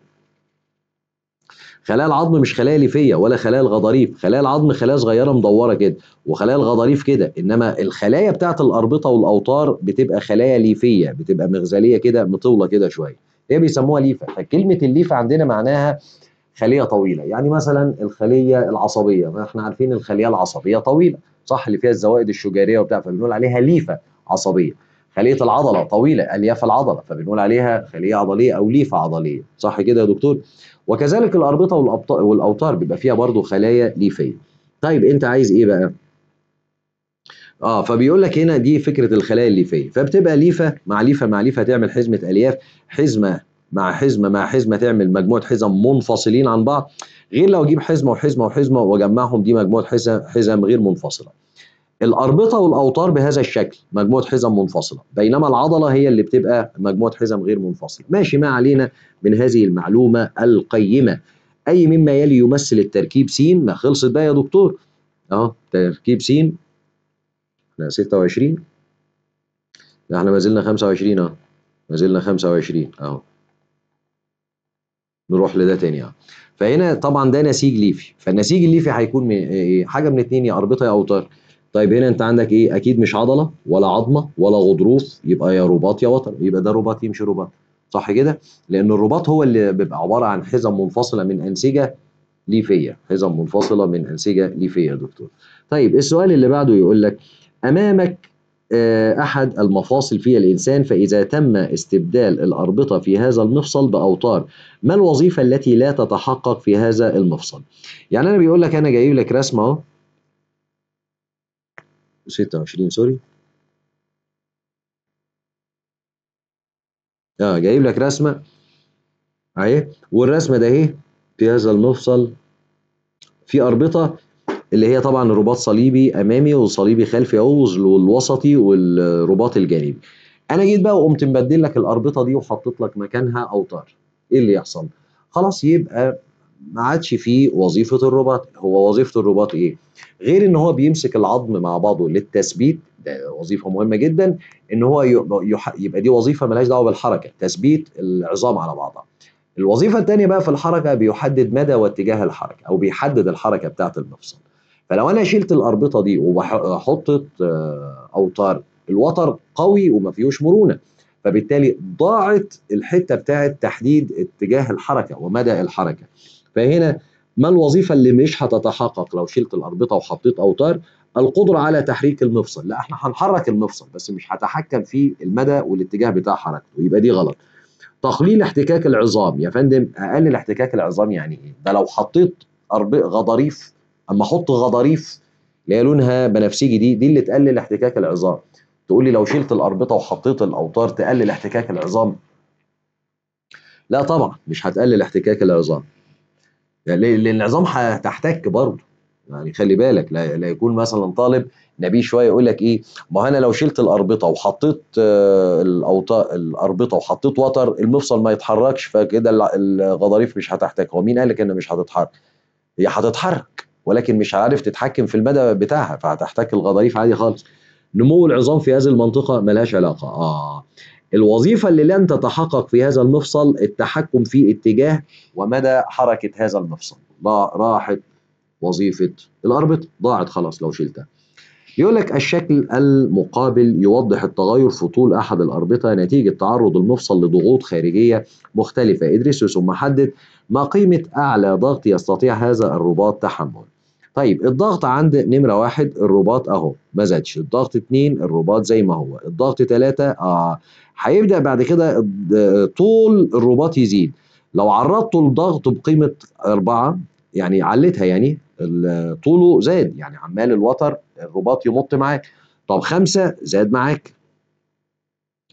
خلايا العظم مش خلايا ليفيه ولا خلايا الغضاريف خلايا العظم خلايا صغيره مدوره كده وخلايا الغضاريف كده انما الخلايا بتاعت الاربطه والاوتار بتبقى خلايا ليفيه بتبقى مغزليه كده مطوله كده شويه هي بيسموها ليفه فكلمه الليفه عندنا معناها خليه طويله يعني مثلا الخليه العصبيه ما احنا عارفين الخليه العصبيه طويله صح اللي فيها الزوائد الشجاريه وبتاع فبنقول عليها ليفه عصبيه خليه العضله طويله الياف العضله فبنقول عليها خليه عضليه او ليفه عضليه صح كده يا دكتور وكذلك الاربطه والاوتار بيبقى فيها برضو خلايا ليفيه طيب انت عايز ايه بقى اه فبيقول لك هنا دي فكره الخلايا الليفيه فبتبقى ليفه مع ليفه مع ليفه تعمل حزمه الياف حزمه مع حزمه مع حزمه تعمل مجموعه حزم منفصلين عن بعض غير لو اجيب حزمه وحزمه وحزمه واجمعهم دي مجموعه حزم حزم غير منفصله الأربطة والأوتار بهذا الشكل مجموعة حزم منفصلة بينما العضلة هي اللي بتبقى مجموعة حزم غير منفصلة ماشي ما علينا من هذه المعلومة القيمة أي مما يلي يمثل التركيب س ما خلصت بقى يا دكتور أهو تركيب س احنا 26 لا احنا ما زلنا 25 أهو ما زلنا 25 أهو نروح لده تاني أهو فهنا طبعا ده نسيج ليفي فالنسيج الليفي هيكون إيه؟ حاجة من اتنين يا أربطة يا أوتار طيب هنا انت عندك ايه اكيد مش عضله ولا عظمه ولا غضروف يبقى يا رباط يا وتر يبقى ده رباط يمشي رباط صح كده لان الرباط هو اللي بيبقى عباره عن حزم منفصله من انسجه ليفيه حزم منفصله من انسجه ليفيه يا دكتور طيب السؤال اللي بعده يقول لك امامك آه، احد المفاصل في الانسان فاذا تم استبدال الاربطه في هذا المفصل باوتار ما الوظيفه التي لا تتحقق في هذا المفصل يعني انا بيقول لك انا جايب لك رسمه اهو 26 سوري اه جايب لك رسمه اهي والرسمه ده اهي في هذا المفصل في اربطه اللي هي طبعا رباط صليبي امامي وصليبي خلفي اهو والوسطي والرباط الجانبي انا جيت بقى وقمت مبدل لك الاربطه دي وحطيت لك مكانها اوتار ايه اللي يحصل خلاص يبقى ما عادش فيه وظيفه الرباط هو وظيفه الرباط ايه غير ان هو بيمسك العظم مع بعضه للتثبيت ده وظيفه مهمه جدا ان هو يبقى دي وظيفه ملهاش دعوه بالحركه تثبيت العظام على بعضها الوظيفه الثانيه بقى في الحركه بيحدد مدى واتجاه الحركه او بيحدد الحركه بتاعه المفصل فلو انا شلت الاربطه دي وحطت آه، اوتار الوتر قوي وما فيهوش مرونه فبالتالي ضاعت الحته بتاعه تحديد اتجاه الحركه ومدى الحركه فهنا ما الوظيفه اللي مش هتتحقق لو شلت الاربطه وحطيت اوتار القدره على تحريك المفصل لا احنا هنحرك المفصل بس مش هتحكم في المدى والاتجاه بتاع حركته يبقى دي غلط تقليل احتكاك العظام يا فندم اقلل احتكاك العظام يعني ايه ده لو حطيت غضاريف اما احط غضاريف اللي هي لونها بنفسجي دي دي اللي تقلل احتكاك العظام تقول لي لو شلت الاربطه وحطيت الاوتار تقلل احتكاك العظام لا طبعا مش هتقلل احتكاك العظام لان العظام هتحتك برضه يعني خلي بالك لا, لا يكون مثلا طالب نبيه شويه يقول لك ايه ما انا لو شلت الاربطه وحطيت آه، الاوطاء الاربطه وحطيت وتر المفصل ما يتحركش فكده الغضاريف مش هتحتك هو مين قال لك انها مش هتتحرك هي هتتحرك ولكن مش عارف تتحكم في المدى بتاعها فهتحتك الغضاريف عادي خالص نمو العظام في هذه المنطقه ملهاش علاقه اه الوظيفة اللي لن تتحقق في هذا المفصل التحكم في اتجاه ومدى حركة هذا المفصل راحت وظيفة الأربطة ضاعت خلاص لو شلتها يقول لك الشكل المقابل يوضح التغير في طول أحد الأربطة نتيجة تعرض المفصل لضغوط خارجية مختلفة ادرسه ثم حدد ما قيمة أعلى ضغط يستطيع هذا الرباط تحمله طيب الضغط عند نمرة واحد الرباط أهو ما زادش الضغط اتنين الرباط زي ما هو الضغط تلاتة آه هيبدا بعد كده طول الرباط يزيد لو عرضته لضغط بقيمه أربعة يعني علتها يعني طوله زاد يعني عمال الوتر الرباط يمط معاك طب خمسة زاد معاك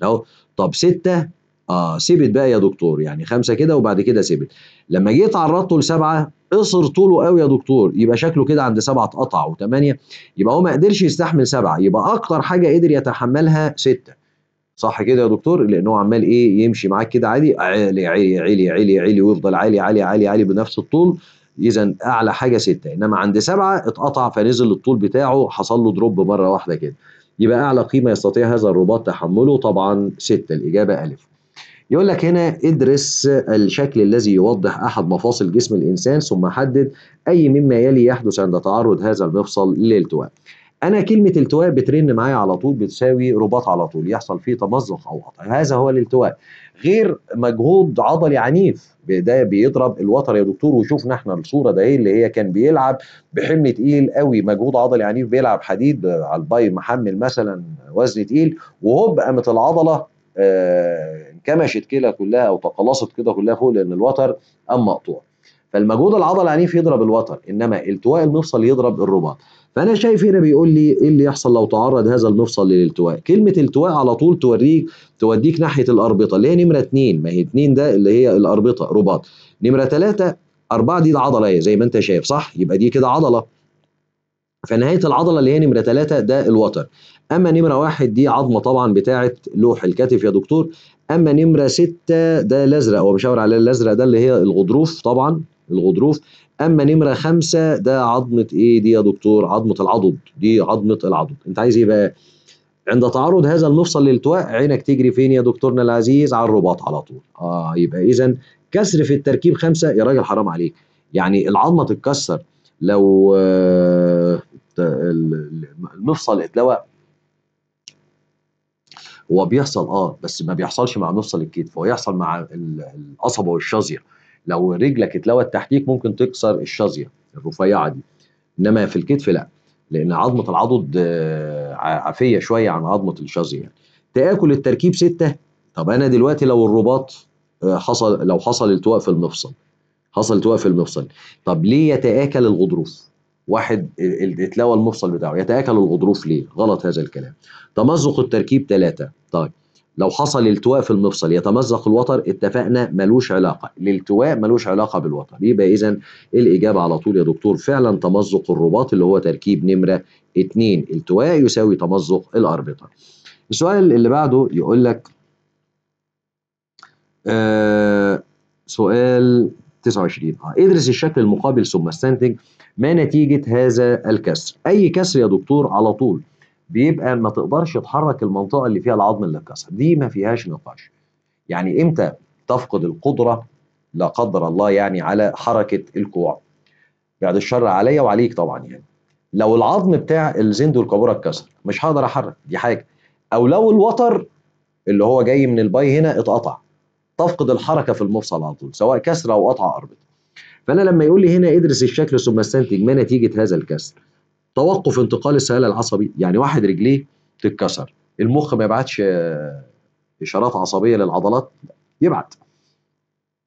اهو طب ستة اه سبت بقى يا دكتور يعني خمسة كده وبعد كده سبت لما جيت عرضته لسبعة قصر طوله قوي يا دكتور يبقى شكله كده عند سبعة اتقطع وثمانية يبقى هو ما قدرش يستحمل سبعة يبقى أكتر حاجة قدر يتحملها ستة صح كده يا دكتور لان هو عمال ايه يمشي معاك كده عادي عالي عالي عالي عالي عالي ويفضل عالي عالي عالي عالي بنفس الطول اذا اعلى حاجه ستة انما عند سبعة اتقطع فنزل الطول بتاعه حصل له دروب مره واحده كده يبقى اعلى قيمه يستطيع هذا الرباط تحمله طبعا ستة الاجابه الف يقول لك هنا ادرس الشكل الذي يوضح احد مفاصل جسم الانسان ثم حدد اي مما يلي يحدث عند تعرض هذا المفصل للالتواء انا كلمه التواء بترن معايا على طول بتساوي رباط على طول يحصل فيه تمزق او قطع هذا هو الالتواء غير مجهود عضلي عنيف ده بيضرب الوتر يا دكتور وشوفنا احنا الصوره ده ايه اللي هي كان بيلعب بحمل تقيل قوي مجهود عضلي عنيف بيلعب حديد على الباي محمل مثلا وزن تقيل وهوب قامت العضله آه، انكمشت كده كلها او تقلصت كده كلها فوق لان الوتر قام مقطوع فالمجهود العضلي العنيف يضرب الوتر انما التواء المفصل يضرب الرباط فانا شايف هنا بيقول لي ايه اللي يحصل لو تعرض هذا المفصل للالتواء كلمه التواء على طول توريك توديك ناحيه الاربطه اللي هي نمره 2 ما هي 2 ده اللي هي الاربطه رباط نمره 3 4 دي العضله زي ما انت شايف صح يبقى دي كده عضله فنهايه العضله اللي هي نمره 3 ده الوتر اما نمره 1 دي عظمه طبعا بتاعه لوح الكتف يا دكتور اما نمره 6 ده الازرق هو بيشاور على الازرق ده اللي هي الغضروف طبعا الغضروف اما نمره خمسة ده عظمه ايه دي يا دكتور عظمه العضد دي عظمه العضد انت عايز ايه بقى عند تعرض هذا المفصل للتواء عينك تجري فين يا دكتورنا العزيز على الرباط على طول اه يبقى اذا كسر في التركيب خمسة يا راجل حرام عليك يعني العظمه تتكسر لو آه، المفصل اتلوى هو بيحصل اه بس ما بيحصلش مع مفصل الكتف هو يحصل مع القصبه والشظيه لو رجلك اتلوت تحتيك ممكن تكسر الشظيه الرفيعه دي انما في الكتف لا لان عظمه العضد آه، عافيه شويه عن عظمه الشظيه يعني. تاكل التركيب سته طب انا دلوقتي لو الرباط آه، حصل لو حصل التواء في المفصل حصل التواء في المفصل طب ليه يتاكل الغضروف واحد اتلوى المفصل بتاعه يتاكل الغضروف ليه غلط هذا الكلام تمزق التركيب ثلاثة طيب لو حصل التواء في المفصل يتمزق الوتر اتفقنا ملوش علاقه الالتواء ملوش علاقه بالوتر يبقى اذا الاجابه على طول يا دكتور فعلا تمزق الرباط اللي هو تركيب نمره 2 التواء يساوي تمزق الاربطه السؤال اللي بعده يقول لك آه، سؤال 29 اه ادرس الشكل المقابل ثم استنتج ما نتيجه هذا الكسر اي كسر يا دكتور على طول بيبقى ما تقدرش تحرك المنطقه اللي فيها العظم اللي اتكسر دي ما فيهاش نقاش يعني امتى تفقد القدره لا قدر الله يعني على حركه الكوع بعد الشر عليا وعليك طبعا يعني لو العظم بتاع الزند والكابوره اتكسر مش هقدر احرك دي حاجه او لو الوتر اللي هو جاي من الباي هنا اتقطع تفقد الحركه في المفصل على طول سواء كسر او قطع اربطه فانا لما يقول لي هنا ادرس الشكل ثم استنتج ما نتيجه هذا الكسر توقف انتقال السلال العصبي يعني واحد رجليه تتكسر المخ ما يبعتش آه، اشارات عصبيه للعضلات يبعت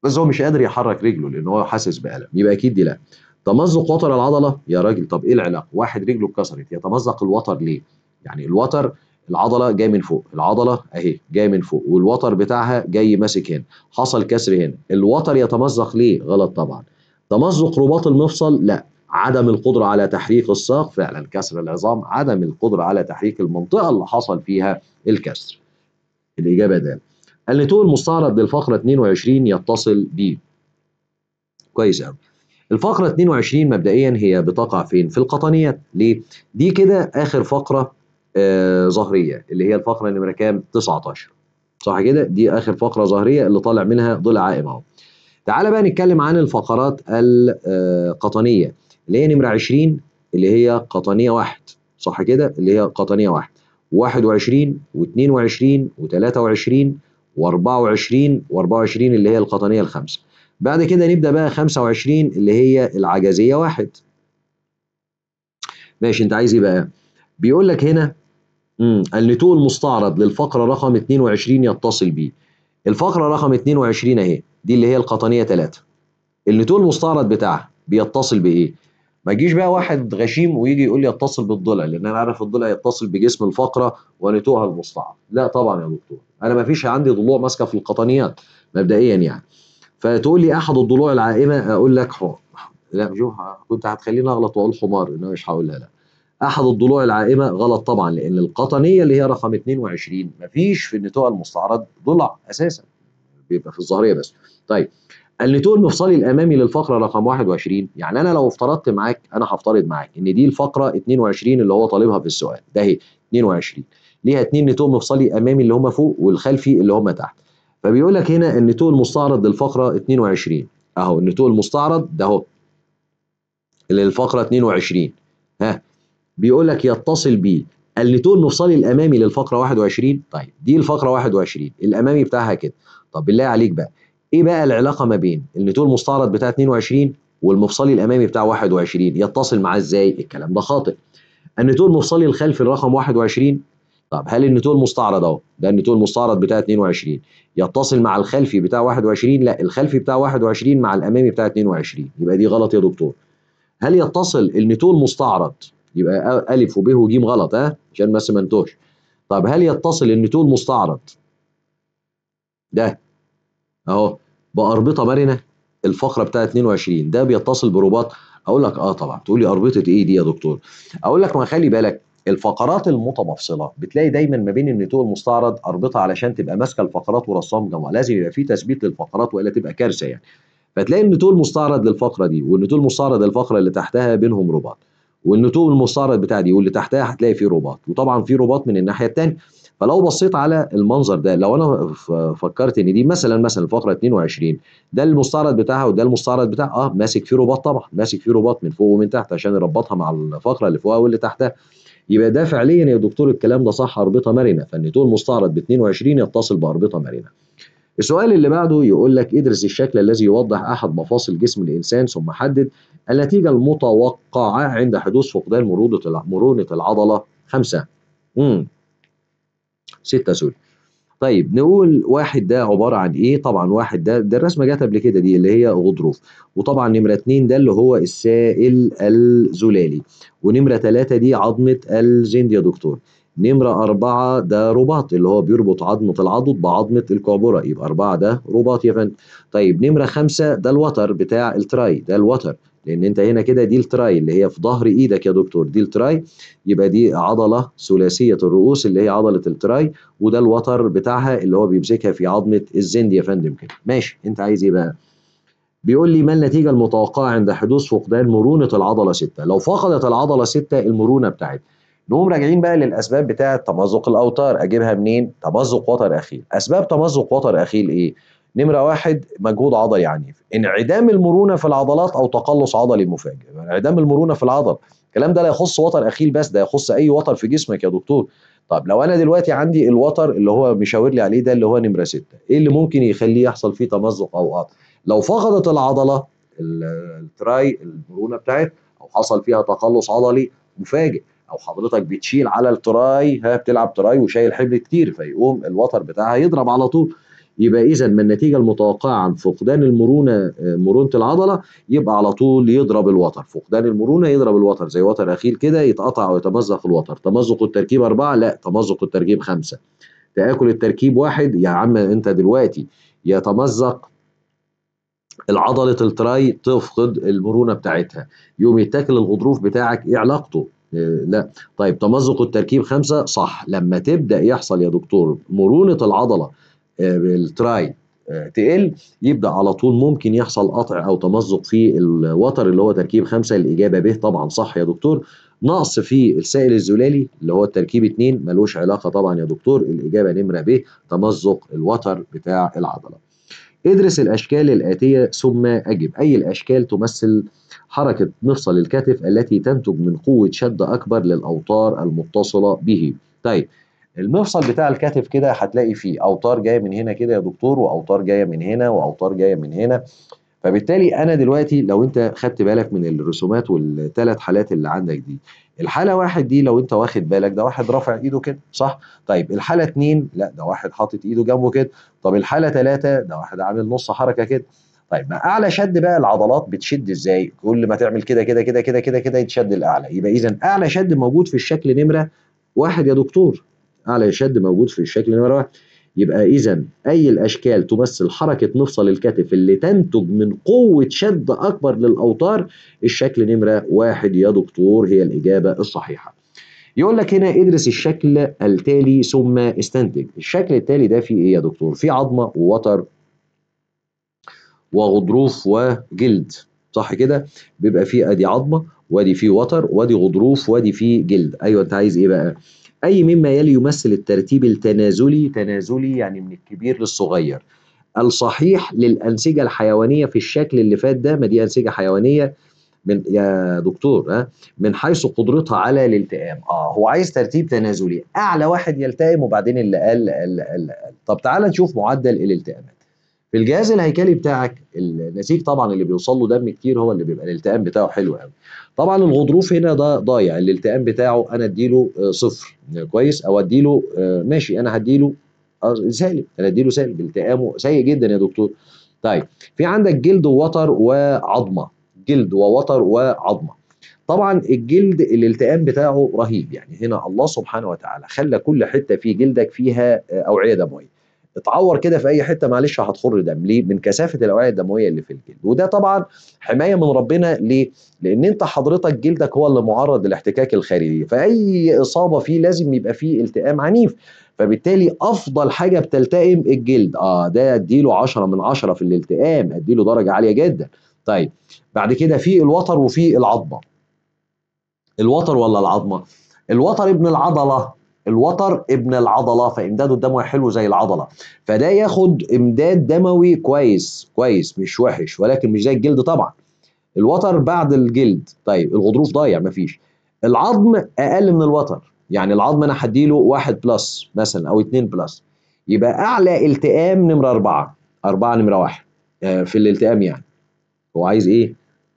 بس هو مش قادر يحرك رجله لان هو حاسس بالم يبقى اكيد دي لا تمزق وتر العضله يا راجل طب ايه العلاقه واحد رجله اتكسرت يتمزق الوتر ليه يعني الوتر العضله جايه من فوق العضله اهي جايه من فوق والوتر بتاعها جاي ماسك هنا حصل كسر هنا الوتر يتمزق ليه غلط طبعا تمزق رباط المفصل لا عدم القدرة على تحريك الساق فعلا كسر العظام عدم القدرة على تحريك المنطقة اللي حصل فيها الكسر الإجابة ده النتوء المستعرض للفقرة 22 يتصل ب كويس أوي الفقرة 22 مبدئيا هي بتقع فين؟ في القطنيات ليه؟ دي كده آخر فقرة آه ظهرية اللي هي الفقرة نمرة كام؟ 19 صح كده؟ دي آخر فقرة ظهرية اللي طالع منها ضلع عائم أهو تعالى بقى نتكلم عن الفقرات القطنية آه، اللي هي نمرة 20 اللي هي قطنية واحد صح كده اللي هي قطنية واحد 21 و22 و23 و24 و24 اللي هي القطنية الخمسة بعد كده نبدأ بقى 25 اللي هي العجزية واحد ماشي انت عايز ايه بقى بيقول لك هنا النتوء المستعرض للفقرة رقم 22 يتصل بيه الفقرة رقم 22 اهي دي اللي هي القطنية 3 النتوء المستعرض بتاعها بيتصل بايه ما يجيش بقى واحد غشيم ويجي يقول لي اتصل بالضلع لان انا عارف الضلع يتصل بجسم الفقره ونتوها المستعار لا طبعا يا دكتور انا ما فيش عندي ضلوع ماسكه في القطنيات مبدئيا يعني فتقول لي احد الضلوع العائمه اقول لك حو. لا جو كنت هتخليني اغلط واقول حمار انا مش هقولها لا احد الضلوع العائمه غلط طبعا لان القطنيه اللي هي رقم 22 ما فيش في النتوء المستعرض ضلع اساسا بيبقى في الظهريه بس طيب النتو المفصلي الامامي للفقره رقم 21 يعني انا لو افترضت معاك انا هفترض معاك ان دي الفقره 22 اللي هو طالبها في السؤال ده اهي 22 ليها اتنين نتوء مفصلي امامي اللي هم فوق والخلفي اللي هم تحت فبيقول لك هنا النتوء المستعرض للفقره 22 اهو النتوء المستعرض ده اهو للفقره 22 ها بيقول لك يتصل بيه النتو المفصلي الامامي للفقره 21 طيب دي الفقره 21 الامامي بتاعها كده طب بالله عليك بقى ايه بقى العلاقه ما بين النتو المستعرض بتاع 22 والمفصلي الامامي بتاع 21 يتصل معاه ازاي الكلام ده خاطئ النتو المفصلي الخلفي الرقم 21 طب هل النتو المستعرض اهو ده النتو المستعرض بتاع 22 يتصل مع الخلفي بتاع 21 لا الخلفي بتاع 21 مع الامامي بتاع 22 يبقى دي غلط يا دكتور هل يتصل النتو المستعرض يبقى الف وب وج غلط ها عشان بس ما نتوهش طب هل يتصل النتو المستعرض ده اهو باربطه مرنه الفقره بتاعه 22 ده بيتصل برباط اقول لك اه طبعا تقول لي اربطه ايه دي يا دكتور اقول لك ما خلي بالك الفقرات المتمفصله بتلاقي دايما ما بين النتوء المستعرض اربطه علشان تبقى ماسكه الفقرات ورسام جمع لازم يبقى في تثبيت للفقرات والا تبقى كارثه يعني فتلاقي النتوء المستعرض للفقره دي والنتوء المستعرض للفقره اللي تحتها بينهم رباط والنتوء المستعرض بتاع دي واللي تحتها هتلاقي فيه رباط وطبعا في رباط من الناحيه الثانيه فلو بصيت على المنظر ده لو انا فكرت ان دي مثلا مثلا فقره 22 ده المستعرض بتاعها وده المستعرض بتاعها اه ماسك فيه رباط طبعا ماسك فيه رباط من فوق ومن تحت عشان يربطها مع الفقره اللي فوقها واللي تحتها يبقى ده فعليا يا دكتور الكلام ده صح اربطه مرنه فان طول المستعرض ب 22 يتصل باربطه مرنه. السؤال اللي بعده يقول لك ادرس الشكل الذي يوضح احد مفاصل جسم الانسان ثم حدد النتيجه المتوقعه عند حدوث فقدان مرونه العضله خمسه. امم 6 سوري طيب نقول واحد ده عباره عن ايه طبعا واحد ده ده الرسمه جت قبل كده دي اللي هي غضروف وطبعا نمره اتنين ده اللي هو السائل الزلالي ونمره تلاته دي عظمه الجند يا دكتور نمرة أربعة ده رباط اللي هو بيربط عظمة العضد بعظمة الكعبرة يبقى أربعة ده رباط يا فندم. طيب نمرة خمسة ده الوتر بتاع التراي ده الوتر لان انت هنا كده دي التراي اللي هي في ظهر ايدك يا دكتور دي التراي يبقى دي عضله ثلاثيه الرؤوس اللي هي عضله التراي وده الوتر بتاعها اللي هو بيمسكها في عظمه الزند يا فندم كده ماشي انت عايز ايه بقى بيقول لي ما النتيجه المتوقعه عند حدوث فقدان مرونه العضله 6 لو فقدت العضله 6 المرونه بتاعتها نقوم راجعين بقى للاسباب بتاعه تمزق الاوتار اجيبها منين تمزق وتر اخيل اسباب تمزق وتر اخيل ايه نمرة واحد مجهود عضلي عنيف انعدام المرونة في العضلات أو تقلص عضلي مفاجئ يعني انعدام المرونة في العضل الكلام ده لا يخص وتر أخيل بس ده يخص أي وتر في جسمك يا دكتور طب لو أنا دلوقتي عندي الوتر اللي هو مشاور لي عليه ده اللي هو نمرة ستة إيه اللي ممكن يخليه يحصل فيه تمزق أو قطع لو فقدت العضلة التراي المرونة بتاعت أو حصل فيها تقلص عضلي مفاجئ او حضرتك بتشيل على التراي ها بتلعب تراي وشايل حبل كتير فيقوم الوتر بتاعها يضرب على طول يبقى اذا ما النتيجه المتوقعه عن فقدان المرونه مرونه العضله يبقى على طول يضرب الوتر فقدان المرونه يضرب الوتر زي وتر اخيل كده يتقطع ويتمزق الوتر تمزق التركيب أربعة لا تمزق التركيب خمسة تآكل التركيب واحد يا عم انت دلوقتي يتمزق العضلة التراي تفقد المرونة بتاعتها يوم يتاكل الغضروف بتاعك ايه علاقته آه، لا طيب تمزق التركيب خمسة صح لما تبدأ يحصل يا دكتور مرونة العضلة آه، بالترايد آه، تقل يبدا على طول ممكن يحصل قطع او تمزق في الوتر اللي هو تركيب خمسه الاجابه به طبعا صح يا دكتور نقص في السائل الزلالي اللي هو التركيب 2 ملوش علاقه طبعا يا دكتور الاجابه نمره ب تمزق الوتر بتاع العضله ادرس الاشكال الاتيه ثم اجب اي الاشكال تمثل حركه مفصل الكتف التي تنتج من قوه شد اكبر للاوتار المتصله به طيب المفصل بتاع الكتف كده هتلاقي فيه اوتار جايه من هنا كده يا دكتور واوتار جايه من هنا واوتار جايه من هنا فبالتالي انا دلوقتي لو انت خدت بالك من الرسومات والثلاث حالات اللي عندك دي الحاله واحد دي لو انت واخد بالك ده واحد رافع ايده كده صح طيب الحاله اتنين لا ده واحد حاطط ايده جنبه كده طب الحاله ثلاثه ده واحد عامل نص حركه كده طيب ما اعلى شد بقى العضلات بتشد ازاي كل ما تعمل كده كده كده كده كده كده يتشد الاعلى يبقى اذا اعلى شد موجود في الشكل نمره واحد يا دكتور أعلى شد موجود في الشكل نمرة واحد يبقى إذا أي الأشكال تمثل حركة مفصل الكتف اللي تنتج من قوة شد أكبر للأوتار الشكل نمرة واحد يا دكتور هي الإجابة الصحيحة يقول لك هنا ادرس الشكل التالي ثم استنتج الشكل التالي ده فيه ايه يا دكتور فيه عظمه ووتر وغضروف وجلد صح كده بيبقى فيه ادي عظمه وادي فيه وتر وادي غضروف وادي فيه جلد ايوه انت عايز ايه بقى أي مما يلي يمثل الترتيب التنازلي تنازلي يعني من الكبير للصغير الصحيح للأنسجة الحيوانية في الشكل اللي فات ده ما دي أنسجة حيوانية من يا دكتور ها من حيث قدرتها على الالتئام اه هو عايز ترتيب تنازلي اعلى واحد يلتئم وبعدين اللي قال طب تعال نشوف معدل الالتئامات في الجهاز الهيكلي بتاعك النسيج طبعا اللي بيوصل له دم كتير هو اللي بيبقى الالتئام بتاعه حلو قوي طبعا الغضروف هنا ده ضايع الالتئام بتاعه انا اديله آه، صفر آه، كويس او اديله آه، ماشي انا هديله سالب انا اديله سالب التئامه سيء جدا يا دكتور طيب في عندك جلد ووتر وعظمه جلد ووتر وعظمه طبعا الجلد الالتئام بتاعه رهيب يعني هنا الله سبحانه وتعالى خلى كل حته في جلدك فيها اوعيه دمويه اتعور كده في اي حته معلش هتخر دم ليه من كثافه الاوعيه الدمويه اللي في الجلد وده طبعا حمايه من ربنا ليه لان انت حضرتك جلدك هو اللي معرض للاحتكاك الخارجي فاي اصابه فيه لازم يبقى فيه التئام عنيف فبالتالي افضل حاجه بتلتئم الجلد اه ده اديله 10 من 10 في الالتئام اديله درجه عاليه جدا طيب بعد كده في الوتر وفي العظمه الوتر ولا العظمه الوتر ابن العضله الوتر ابن العضله فامداده الدموي حلو زي العضله فده ياخد امداد دموي كويس كويس مش وحش ولكن مش زي الجلد طبعا الوتر بعد الجلد طيب الغضروف ضايع مفيش العظم اقل من الوتر يعني العظم انا هديله واحد بلس مثلا او اتنين بلس يبقى اعلى التئام نمره اربعه اربعه نمره واحد آه، في الالتئام يعني هو عايز ايه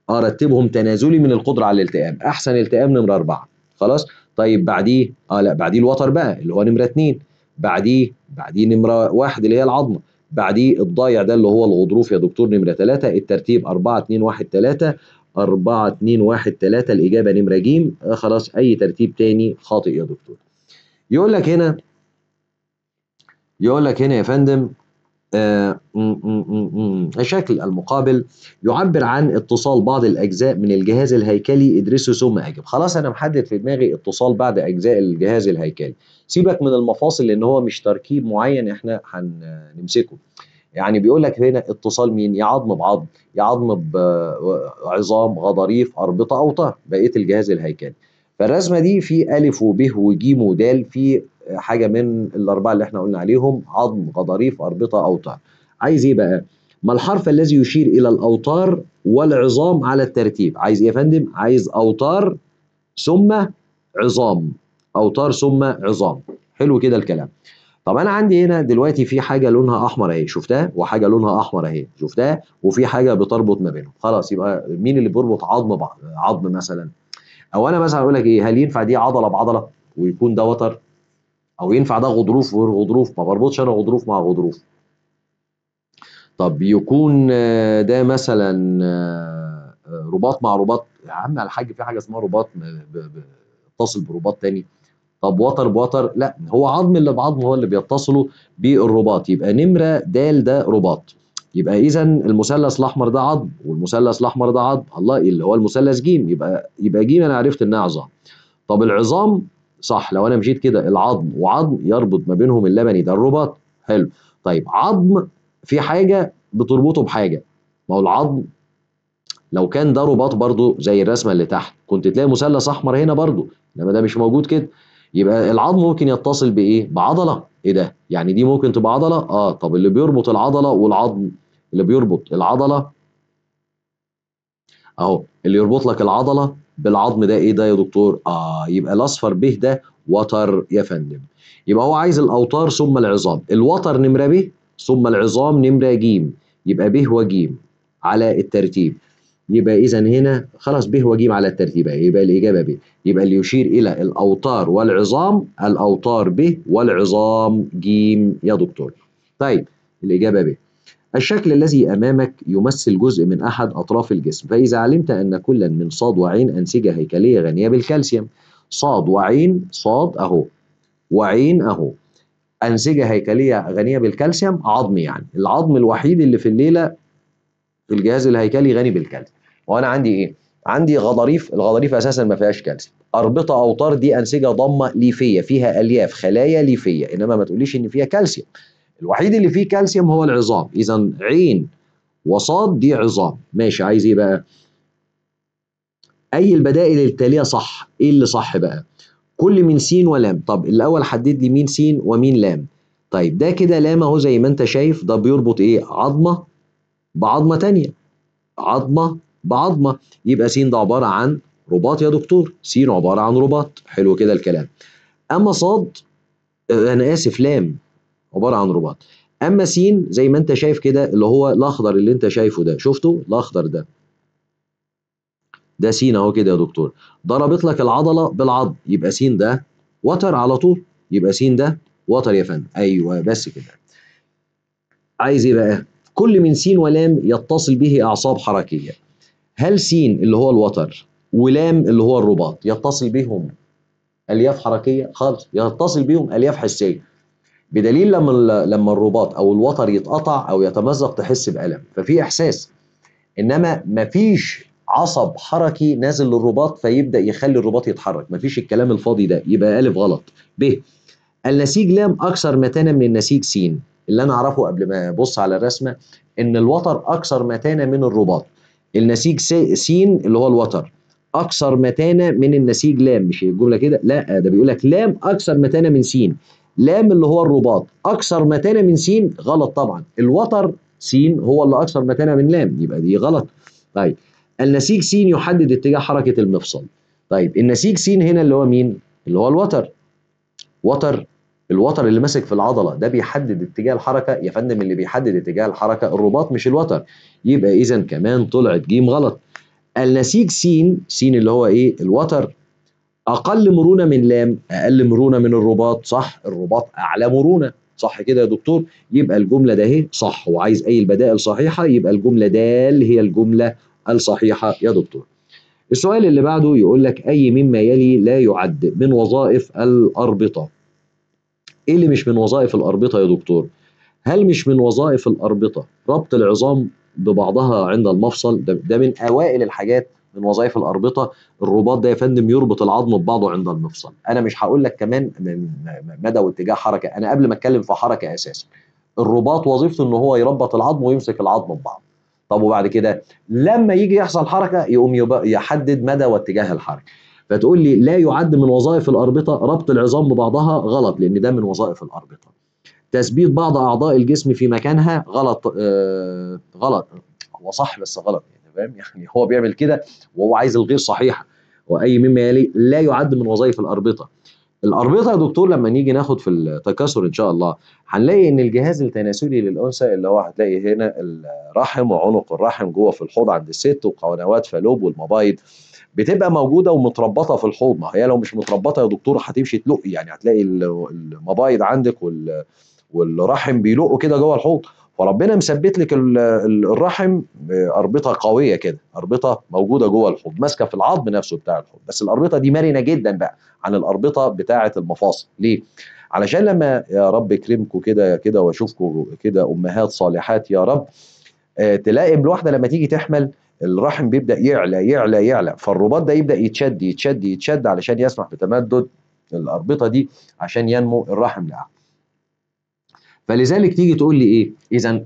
ارتبهم آه، تنازلي من القدره على الالتئام احسن التئام نمره اربعه خلاص طيب بعديه اه لا بعديه الوتر بقى اللي هو نمره اتنين بعديه بعديه نمره واحد اللي هي العظمه بعديه الضايع ده اللي هو الغضروف يا دكتور نمره ثلاثه الترتيب 4 2 1 3 4 2 1 3 الاجابه نمره ج آه خلاص اي ترتيب تاني خاطئ يا دكتور يقول لك هنا يقول لك هنا يا فندم آه، شكل المقابل يعبر عن اتصال بعض الاجزاء من الجهاز الهيكلي ادرسه ثم اجب خلاص انا محدد في دماغي اتصال بعض اجزاء الجهاز الهيكلي سيبك من المفاصل لان هو مش تركيب معين احنا هنمسكه يعني بيقول لك هنا اتصال مين يا عظم بعظم يا عظم بعظام غضاريف اربطه اوتار بقيه الجهاز الهيكلي فالرسمه دي في الف وب وج ودال في حاجه من الاربعه اللي احنا قلنا عليهم عظم غضاريف اربطه اوتار عايز ايه بقى ما الحرف الذي يشير الى الاوتار والعظام على الترتيب عايز ايه يا فندم عايز اوتار ثم عظام اوتار ثم عظام حلو كده الكلام طب انا عندي هنا دلوقتي في حاجه لونها احمر اهي شفتها وحاجه لونها احمر اهي شفتها وفي حاجه بتربط ما بينهم خلاص يبقى مين اللي بيربط عظم بعض عظم مثلا او انا مثلا اقول لك ايه هل ينفع دي عضله بعضله ويكون ده وتر او ينفع ده غضروف وغير غضروف ما بربطش انا غضروف مع غضروف طب يكون آه، ده مثلا آه، رباط مع رباط يا عم يا الحاج في حاجه اسمها رباط متصل برباط تاني طب وتر بوتر لا هو عظم اللي بعظم هو اللي بيتصلوا بالرباط يبقى نمره د ده رباط يبقى اذا المثلث الاحمر ده عظم والمثلث الاحمر ده عظم الله اللي هو المثلث ج يبقى يبقى ج انا عرفت انها عظام طب العظام صح لو انا مشيت كده العظم وعظم يربط ما بينهم اللبني ده الرباط حلو طيب عظم في حاجه بتربطه بحاجه ما هو العظم لو كان ده رباط برضو زي الرسمه اللي تحت كنت تلاقي مثلث احمر هنا برضو انما ده مش موجود كده يبقى العظم ممكن يتصل بايه بعضله ايه ده يعني دي ممكن تبقى عضله اه طب اللي بيربط العضله والعظم اللي بيربط العضله اهو اللي يربط لك العضله بالعظم ده ايه ده يا دكتور اه يبقى الاصفر به ده وتر يا فندم يبقى هو عايز الاوتار ثم العظام الوتر نمره ب ثم العظام نمره ج يبقى ب وج على الترتيب يبقى اذا هنا خلاص به وجيم على الترتيب يبقى الاجابه ب يبقى اللي يشير الى الاوتار والعظام الاوتار ب والعظام ج يا دكتور طيب الاجابه ب الشكل الذي أمامك يمثل جزء من أحد أطراف الجسم فإذا علمت أن كلا من صاد وعين أنسجة هيكلية غنية بالكالسيوم صاد وعين صاد أهو وعين أهو أنسجة هيكلية غنية بالكالسيوم عظم يعني العظم الوحيد اللي في الليلة في الجهاز الهيكلي غني بالكالسيوم وأنا عندي إيه؟ عندي غضاريف الغضاريف أساسا ما فيهاش كالسيوم أربطة أوتار دي أنسجة ضمة ليفية فيها ألياف خلايا ليفية إنما ما تقوليش إن فيها كالسيوم الوحيد اللي فيه كالسيوم هو العظام اذا عين وصاد دي عظام ماشي عايز ايه بقى اي البدائل التاليه صح ايه اللي صح بقى كل من سين ولام طب الاول حدد لي مين سين ومين لام طيب ده كده لام اهو زي ما انت شايف ده بيربط ايه عظمه بعظمه تانية عظمه بعظمه يبقى سين ده عباره عن رباط يا دكتور سين عباره عن رباط حلو كده الكلام اما صاد انا اسف لام عباره عن رباط اما س زي ما انت شايف كده اللي هو الاخضر اللي انت شايفه ده شفته الاخضر ده ده س اهو كده يا دكتور ضربت لك العضله بالعض يبقى س ده وتر على طول يبقى س ده وتر يا فندم ايوه بس كده عايز ايه بقى كل من س ولام يتصل به اعصاب حركيه هل س اللي هو الوتر ولام اللي هو الرباط يتصل بهم الياف حركيه خالص يتصل بهم الياف حسيه بدليل لما لما الرباط او الوتر يتقطع او يتمزق تحس بالم ففي احساس انما مفيش عصب حركي نازل للرباط فيبدا يخلي الرباط يتحرك مفيش الكلام الفاضي ده يبقى الف غلط ب النسيج لام اكثر متانه من النسيج س اللي انا اعرفه قبل ما ابص على الرسمه ان الوتر اكثر متانه من الرباط النسيج س اللي هو الوتر اكثر متانه من النسيج لام مش الجمله كده لا ده بيقول لك لام اكثر متانه من سين لام اللي هو الرباط اكثر متانه من سين غلط طبعا الوتر سين هو اللي اكثر متانه من لام يبقى دي غلط طيب النسيج سين يحدد اتجاه حركه المفصل طيب النسيج سين هنا اللي هو مين اللي هو الوتر وتر الوتر اللي ماسك في العضله ده بيحدد اتجاه الحركه يا فندم اللي بيحدد اتجاه الحركه الرباط مش الوتر يبقى اذا كمان طلعت جيم غلط النسيج سين سين اللي هو ايه الوتر اقل مرونه من لام اقل مرونه من الرباط صح الرباط اعلى مرونه صح كده يا دكتور يبقى الجمله ده اهي صح وعايز اي البدائل صحيحه يبقى الجمله دال هي الجمله الصحيحه يا دكتور السؤال اللي بعده يقول لك اي مما يلي لا يعد من وظائف الاربطه ايه اللي مش من وظائف الاربطه يا دكتور هل مش من وظائف الاربطه ربط العظام ببعضها عند المفصل ده, ده من اوائل الحاجات من وظائف الاربطه الرباط ده يا فندم يربط العظم ببعضه عند المفصل انا مش هقول لك كمان مدى واتجاه حركه انا قبل ما اتكلم في حركه اساسا الرباط وظيفته ان هو يربط العظم ويمسك العظم ببعض طب وبعد كده لما يجي يحصل حركه يقوم يحدد مدى واتجاه الحركه فتقول لي لا يعد من وظائف الاربطه ربط العظام ببعضها غلط لان ده من وظائف الاربطه تثبيت بعض اعضاء الجسم في مكانها غلط آه غلط هو صح بس غلط يعني فاهم يعني هو بيعمل كده وهو عايز الغير صحيحه واي مما يلي لا يعد من وظائف الاربطه الاربطه يا دكتور لما نيجي ناخد في التكاثر ان شاء الله هنلاقي ان الجهاز التناسلي للانثى اللي هو هتلاقي هنا الرحم وعنق الرحم جوه في الحوض عند الست وقنوات فالوب والمبايض بتبقى موجوده ومتربطه في الحوض ما هي لو مش متربطه يا دكتور هتمشي تلق يعني هتلاقي المبايض عندك وال والرحم بيلقوا كده جوه الحوض فربنا مثبت لك الرحم اربطه قويه كده اربطه موجوده جوه الحوض ماسكه في العظم نفسه بتاع الحوض بس الاربطه دي مرنه جدا بقى عن الاربطه بتاعه المفاصل ليه علشان لما يا رب كرمكم كده كده واشوفكم كده امهات صالحات يا رب آه، تلاقي الواحده لما تيجي تحمل الرحم بيبدا يعلى يعلى يعلى فالرباط ده يبدا يتشد يتشد يتشد علشان يسمح بتمدد الاربطه دي عشان ينمو الرحم لاعلى فلذلك تيجي تقول لي ايه اذا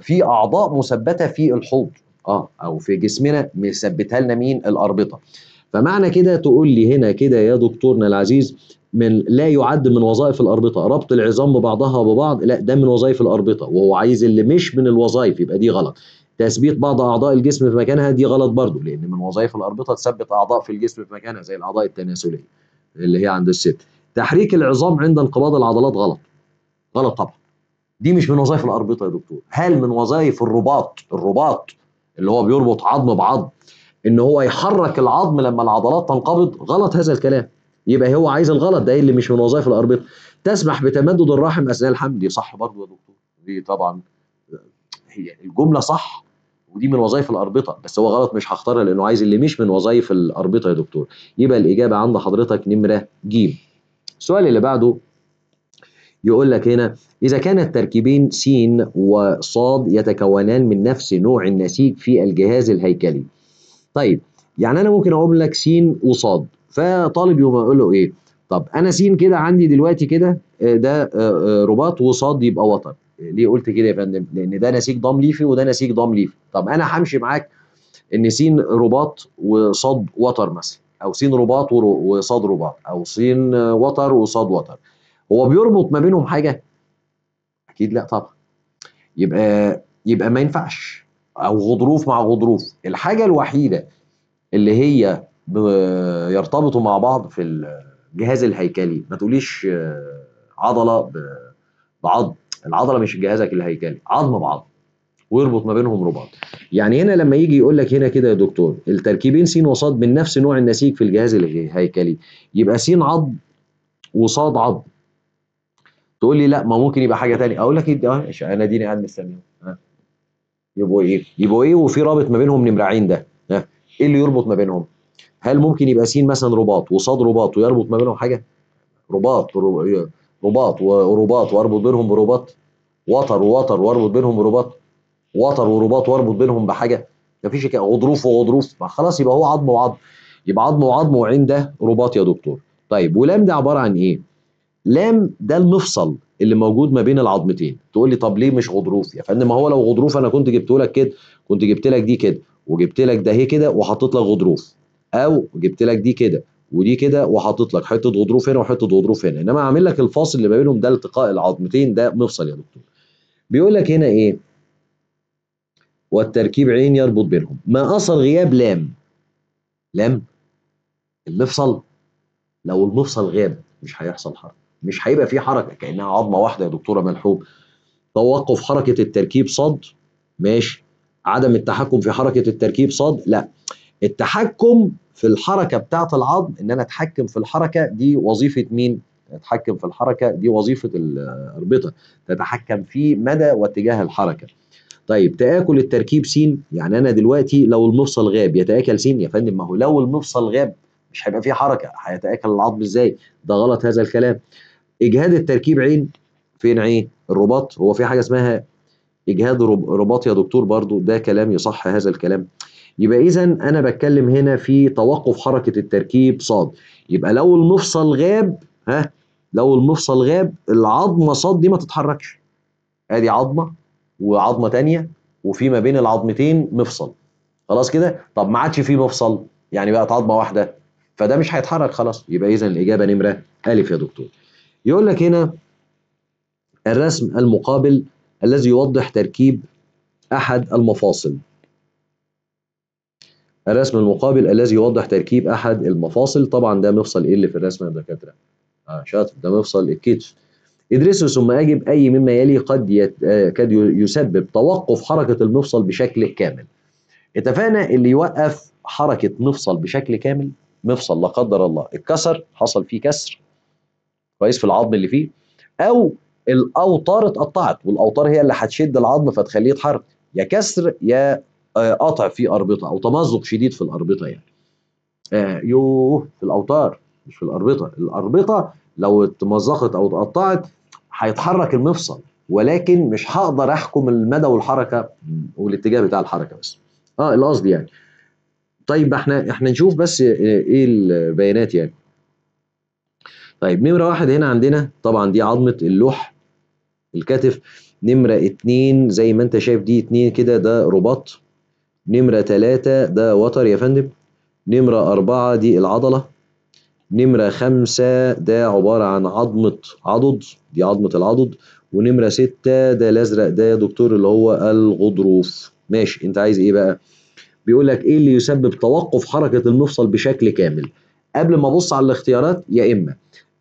في اعضاء مثبته في الحوض اه او في جسمنا مثبتها لنا مين الاربطه فمعنى كده تقول لي هنا كده يا دكتورنا العزيز من لا يعد من وظائف الاربطه ربط العظام ببعضها ببعض لا ده من وظائف الاربطه وهو عايز اللي مش من الوظائف يبقى دي غلط تثبيت بعض اعضاء الجسم في مكانها دي غلط برضو لان من وظائف الاربطه تثبت اعضاء في الجسم في مكانها زي الاعضاء التناسليه اللي هي عند الست تحريك العظام عند انقباض العضلات غلط غلط طبعا دي مش من وظائف الاربطه يا دكتور هل من وظائف الرباط الرباط اللي هو بيربط عظم بعظم ان هو يحرك العظم لما العضلات تنقبض غلط هذا الكلام يبقى هو عايز الغلط ده إيه اللي مش من وظائف الاربطه تسمح بتمدد الرحم اثناء الحمل دي صح برضه يا دكتور دي طبعا هي الجمله صح ودي من وظائف الاربطه بس هو غلط مش هختارها لانه عايز اللي مش من وظائف الاربطه يا دكتور يبقى الاجابه عند حضرتك نمره ج السؤال اللي بعده يقول لك هنا إذا كان التركيبين س وصاد يتكونان من نفس نوع النسيج في الجهاز الهيكلي طيب يعني أنا ممكن أقول لك س وصاد فطالب يقوم أقول له إيه طب أنا س كده عندي دلوقتي كده آه، ده آه، آه، رباط وصاد يبقى وتر ليه قلت كده يا فندم لأن ده نسيج ضم ليفي وده نسيج ضم ليفي طب أنا همشي معاك إن س رباط وصاد وتر مثلا او س رباط وصاد رباط او س وتر وصاد وتر هو بيربط ما بينهم حاجه اكيد لا طبعا يبقى يبقى ما ينفعش او غضروف مع غضروف الحاجه الوحيده اللي هي يرتبطوا مع بعض في الجهاز الهيكلي ما تقوليش آه، عضله بعض العضله مش جهازك الهيكلي عظم بعظم ويربط ما بينهم رباط يعني هنا لما يجي يقول لك هنا كده يا دكتور التركيبين س وصاد من نفس نوع النسيج في الجهاز الهيكلي يبقى س عظم وصاد عظم تقول لي لا ما ممكن يبقى حاجه ثانيه اقول لك ايه ماشي آه، انا ديني قاعد مستني آه. يبقوا ايه يبقوا ايه وفي رابط ما بينهم نمرعين ده آه. ايه اللي يربط ما بينهم هل ممكن يبقى سين مثلا رباط وصاد رباط ويربط ما بينهم حاجه رباط رباط ورباط واربط بينهم برباط وتر ووتر واربط بينهم برباط وتر ورباط واربط بينهم بحاجه ما كده غضروف وغضروف خلاص يبقى هو عظم وعظم يبقى عظم وعظم وعين ده رباط يا دكتور طيب ولام ده عباره عن ايه لام ده المفصل اللي موجود ما بين العظمتين تقول لي طب ليه مش غضروف يا فندم ما هو لو غضروف انا كنت جبته لك كده كنت جبت لك دي كده وجبت لك ده هي كده وحطيت لك غضروف او جبت لك دي كده ودي كده وحطيت لك حته غضروف هنا وحته غضروف هنا انما عامل لك الفاصل اللي ما بينهم ده التقاء العظمتين ده مفصل يا دكتور بيقول لك هنا ايه والتركيب عين يربط بينهم ما اثر غياب لام لام المفصل لو المفصل غاب مش هيحصل حركه مش هيبقى في حركه كانها عظمه واحده يا دكتوره ملحوم توقف حركه التركيب صد ماشي عدم التحكم في حركه التركيب صد لا التحكم في الحركه بتاعه العظم ان انا اتحكم في الحركه دي وظيفه مين اتحكم في الحركه دي وظيفه الاربطه تتحكم في مدى واتجاه الحركه طيب تآكل التركيب س يعني انا دلوقتي لو المفصل غاب يتآكل س يا فندم ما هو لو المفصل غاب مش هيبقى في حركه هيتآكل العظم ازاي ده غلط هذا الكلام اجهاد التركيب عين فين عين الرباط هو في حاجه اسمها اجهاد رباط يا دكتور برضو ده كلام يصح هذا الكلام يبقى اذا انا بتكلم هنا في توقف حركه التركيب صاد يبقى لو المفصل غاب ها لو المفصل غاب العظمه صاد دي ما تتحركش ادي عظمه وعظمه تانية وفي ما بين العظمتين مفصل خلاص كده طب ما عادش في مفصل يعني بقت عظمه واحده فده مش هيتحرك خلاص يبقى اذا الاجابه نمره الف يا دكتور يقول لك هنا الرسم المقابل الذي يوضح تركيب أحد المفاصل الرسم المقابل الذي يوضح تركيب أحد المفاصل طبعا ده مفصل إيه اللي في الرسم يا دكاترة آه شاطر ده مفصل الكتف ادرسه ثم أجب أي مما يلي قد يت... آه، قد يسبب توقف حركة المفصل بشكل كامل اتفقنا اللي يوقف حركة مفصل بشكل كامل مفصل لا قدر الله اتكسر حصل فيه كسر كويس في العظم اللي فيه او الاوتار اتقطعت والاوتار هي اللي هتشد العظم فتخليه يتحرك يا كسر يا آه، قطع في اربطه او تمزق شديد في الاربطه يعني آه يوه في الاوتار مش في الاربطه الاربطه لو اتمزقت او اتقطعت هيتحرك المفصل ولكن مش هقدر احكم المدى والحركه والاتجاه بتاع الحركه بس اه القصد يعني طيب احنا احنا نشوف بس آه، ايه البيانات يعني طيب نمرة واحد هنا عندنا طبعا دي عظمة اللوح الكتف نمرة اتنين زي ما انت شايف دي اتنين كده ده رباط نمرة تلاتة ده وتر يا فندم نمرة أربعة دي العضلة نمرة خمسة ده عبارة عن عظمة عضد دي عظمة العضد ونمرة ستة ده الأزرق ده يا دكتور اللي هو الغضروف ماشي أنت عايز إيه بقى؟ بيقول لك إيه اللي يسبب توقف حركة المفصل بشكل كامل؟ قبل ما أبص على الاختيارات يا إما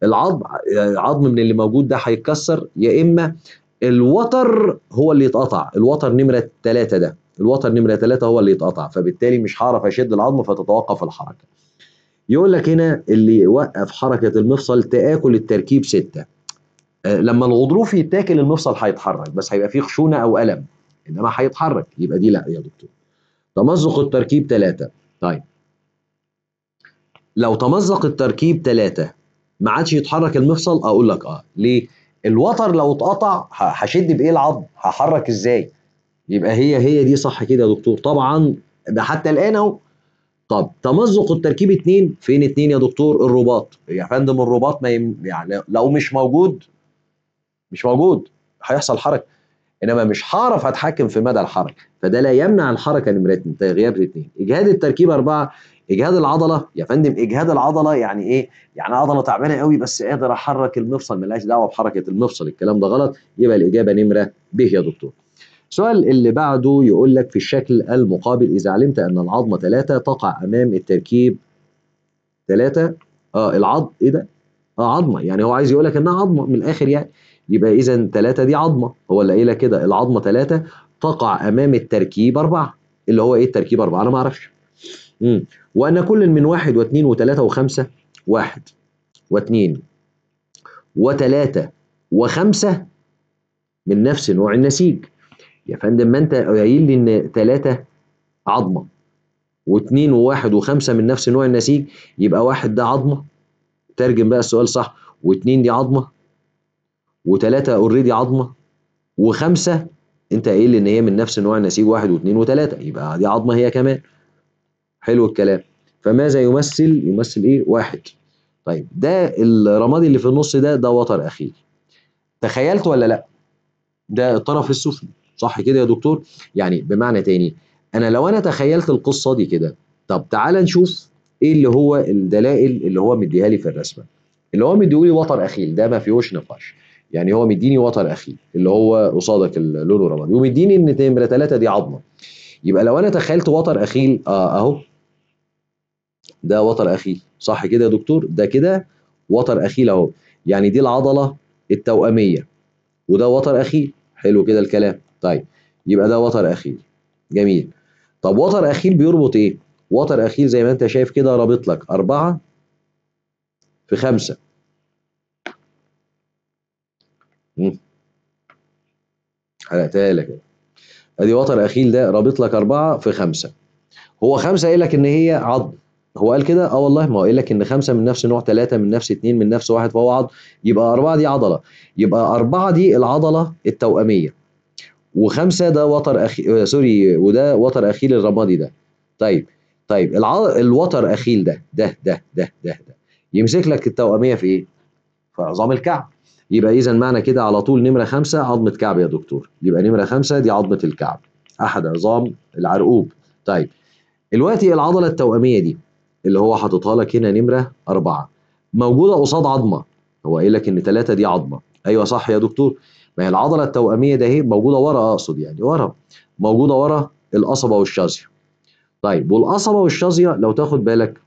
العظم عظم من اللي موجود ده هيتكسر يا اما الوتر هو اللي يتقطع الوتر نمره ثلاثة ده الوتر نمره ثلاثة هو اللي يتقطع فبالتالي مش هعرف اشد العظم فتتوقف الحركه يقول لك هنا اللي يوقف حركه المفصل تاكل التركيب ستة آه، لما الغضروف يتاكل المفصل هيتحرك بس هيبقى فيه خشونه او الم انما هيتحرك يبقى دي لا يا دكتور تمزق التركيب ثلاثة طيب لو تمزق التركيب ثلاثة ما عادش يتحرك المفصل اقول لك اه ليه الوتر لو اتقطع هشد بايه العظم هحرك ازاي يبقى هي هي دي صح كده يا دكتور طبعا ده حتى الان اهو طب تمزق التركيب اتنين فين اتنين يا دكتور الرباط يا فندم الرباط ما يم... يعني لو مش موجود مش موجود هيحصل حركه انما مش هعرف اتحكم في مدى الحركه فده لا يمنع الحركه نمره اتنين طيب غياب اتنين اجهاد التركيب اربعه اجهاد العضله يا فندم اجهاد العضله يعني ايه؟ يعني عضله تعبانه قوي بس قادر احرك المفصل ملهاش دعوه بحركه المفصل الكلام ده غلط يبقى الاجابه نمره ب يا دكتور. السؤال اللي بعده يقول لك في الشكل المقابل اذا علمت ان العظمه 3 تقع امام التركيب 3 اه العظم ايه ده؟ اه عظمه يعني هو عايز يقول لك انها عظمه من الاخر يعني يبقى اذا ثلاثة دي عظمة هو اللي قايلها كده العظمة ثلاثة تقع امام التركيب اربعة اللي هو ايه التركيب اربعة انا ما اعرفش وان كل من واحد واثنين وثلاثة وخمسة واحد واثنين وثلاثة وخمسة من نفس نوع النسيج يا فندم ما انت قايل لي ان ثلاثة عظمة واثنين وواحد وخمسة من نفس نوع النسيج يبقى واحد ده عظمة ترجم بقى السؤال صح واثنين دي عظمة وثلاثة اوريدي عظمة وخمسة انت قايل ان هي من نفس نوع النسيج واحد واثنين وثلاثة يبقى دي عظمة هي كمان حلو الكلام فماذا يمثل يمثل ايه واحد طيب ده الرمادي اللي في النص ده ده وتر اخير تخيلت ولا لا ده الطرف السفلي صح كده يا دكتور يعني بمعنى تاني انا لو انا تخيلت القصه دي كده طب تعال نشوف ايه اللي هو الدلائل اللي هو مديها لي في الرسمه اللي هو لي وتر اخيل ده ما فيهوش نقاش يعني هو مديني وتر اخيه اللي هو قصادك اللون رمادي ومديني ان نمره ثلاثه دي عظمه يبقى لو انا تخيلت وتر اخيل آه اهو ده وتر اخيل صح كده يا دكتور ده كده وتر اخيل اهو يعني دي العضله التواميه وده وتر اخيل حلو كده الكلام طيب يبقى ده وتر اخيل جميل طب وتر اخيل بيربط ايه وتر اخيل زي ما انت شايف كده رابط لك أربعة في خمسة حرقتها لك ادي وتر اخيل ده رابط لك اربعه في خمسه هو خمسه قايل لك ان هي عظم هو قال كده اه والله ما هو قايل لك ان خمسه من نفس نوع ثلاثه من نفس اثنين من نفس واحد فهو عض يبقى اربعه دي عضله يبقى اربعه دي العضله التواميه وخمسه ده وتر اخي آه، سوري وده وتر اخيل الرمادي ده طيب طيب الوتر اخيل ده ده ده ده ده, ده. يمسك لك التواميه في ايه؟ في عظام الكعب يبقى اذا معنى كده على طول نمره خمسة عظمه كعب يا دكتور يبقى نمره خمسة دي عظمه الكعب احد عظام العرقوب طيب دلوقتي العضله التواميه دي اللي هو حاططها لك هنا نمره أربعة موجوده قصاد عظمه هو قايل لك ان ثلاثة دي عظمه ايوه صح يا دكتور ما هي العضله التواميه ده هي موجوده ورا اقصد يعني ورا موجوده ورا القصبه والشظيه طيب والقصبه والشظيه لو تاخد بالك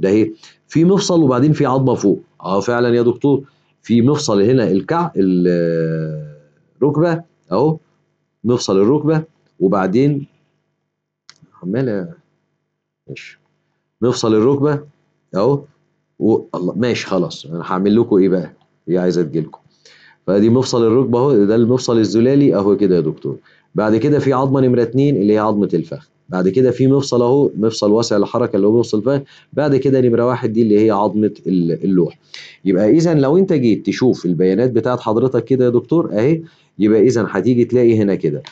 ده اهي في مفصل وبعدين في عظمه فوق اه فعلا يا دكتور في مفصل هنا الكع الركبه اهو مفصل الركبه وبعدين عمال ماشي مفصل الركبه اهو و... ماشي خلاص انا هعمل لكم ايه بقى؟ هي عايزه تجي لكم. فدي مفصل الركبه اهو ده المفصل الزلالي اهو كده يا دكتور. بعد كده في عظمه نمره 2 اللي هي عظمه الفخذ. بعد كده في مفصل اهو مفصل واسع للحركه اللي هو بيوصل فيها بعد كده نمره واحد دي اللي هي عظمه اللوح يبقى اذا لو انت جيت تشوف البيانات بتاعت حضرتك كده يا دكتور اهي يبقى اذا هتيجي تلاقي هنا كده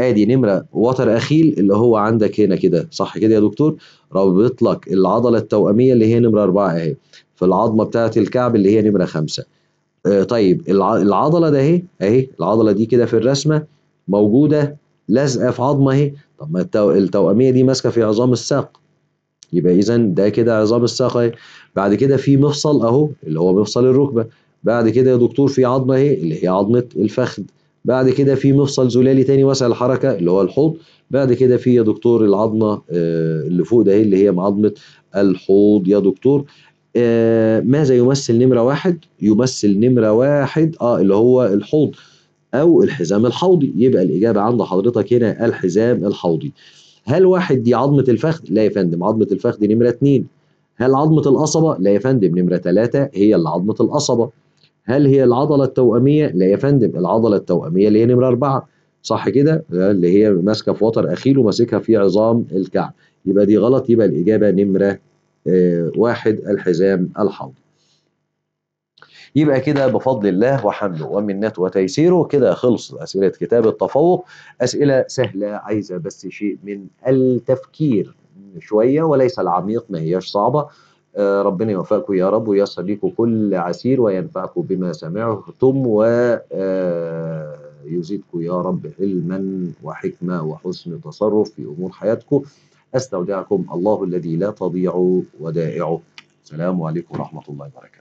ادي نمره وتر اخيل اللي هو عندك هنا كده صح كده يا دكتور رابط لك العضله التواميه اللي هي نمره أربعة اهي في العظمه بتاعه الكعب اللي هي نمره خمسة آه، طيب العضله ده اهي اهي العضله دي كده في الرسمه موجوده لازقه في عظمه اهي طب ما التوأمية دي ماسكة في عظام الساق يبقى إذا ده كده عظام الساق أهي بعد كده في مفصل أهو اللي هو مفصل الركبة بعد كده يا دكتور في عظمة أهي اللي هي عظمة الفخذ بعد كده في مفصل زلالي تاني واسع الحركة اللي هو الحوض بعد كده في يا دكتور العظمة آه، اللي فوق ده اللي هي عظمة الحوض يا دكتور آه، ماذا يمثل نمرة واحد؟ يمثل نمرة واحد اه اللي هو الحوض او الحزام الحوضي يبقى الاجابه عند حضرتك هنا الحزام الحوضي هل واحد دي عظمه الفخذ لا يا فندم عظمه الفخذ نمره اتنين هل عظمه القصبه لا يا فندم نمره تلاتة هي اللي عظمه القصبه هل هي العضله التواميه لا يا فندم العضله التواميه اللي هي نمره أربعة صح كده اللي هي ماسكه في وتر اخيل وماسكها في عظام الكعب يبقى دي غلط يبقى الاجابه نمره آه، واحد الحزام الحوضي يبقى كده بفضل الله وحمده ومنته وتيسيره كده خلصت أسئلة كتاب التفوق أسئلة سهلة عايزة بس شيء من التفكير شوية وليس العميق ما هياش صعبة آه، ربنا يوفقكم يا رب وييسر لكم كل عسير وينفعكم بما سمعتم و آه، يزيدكم يا رب علما وحكمة وحسن تصرف في أمور حياتكم أستودعكم الله الذي لا تضيع ودائعه السلام عليكم ورحمة الله وبركاته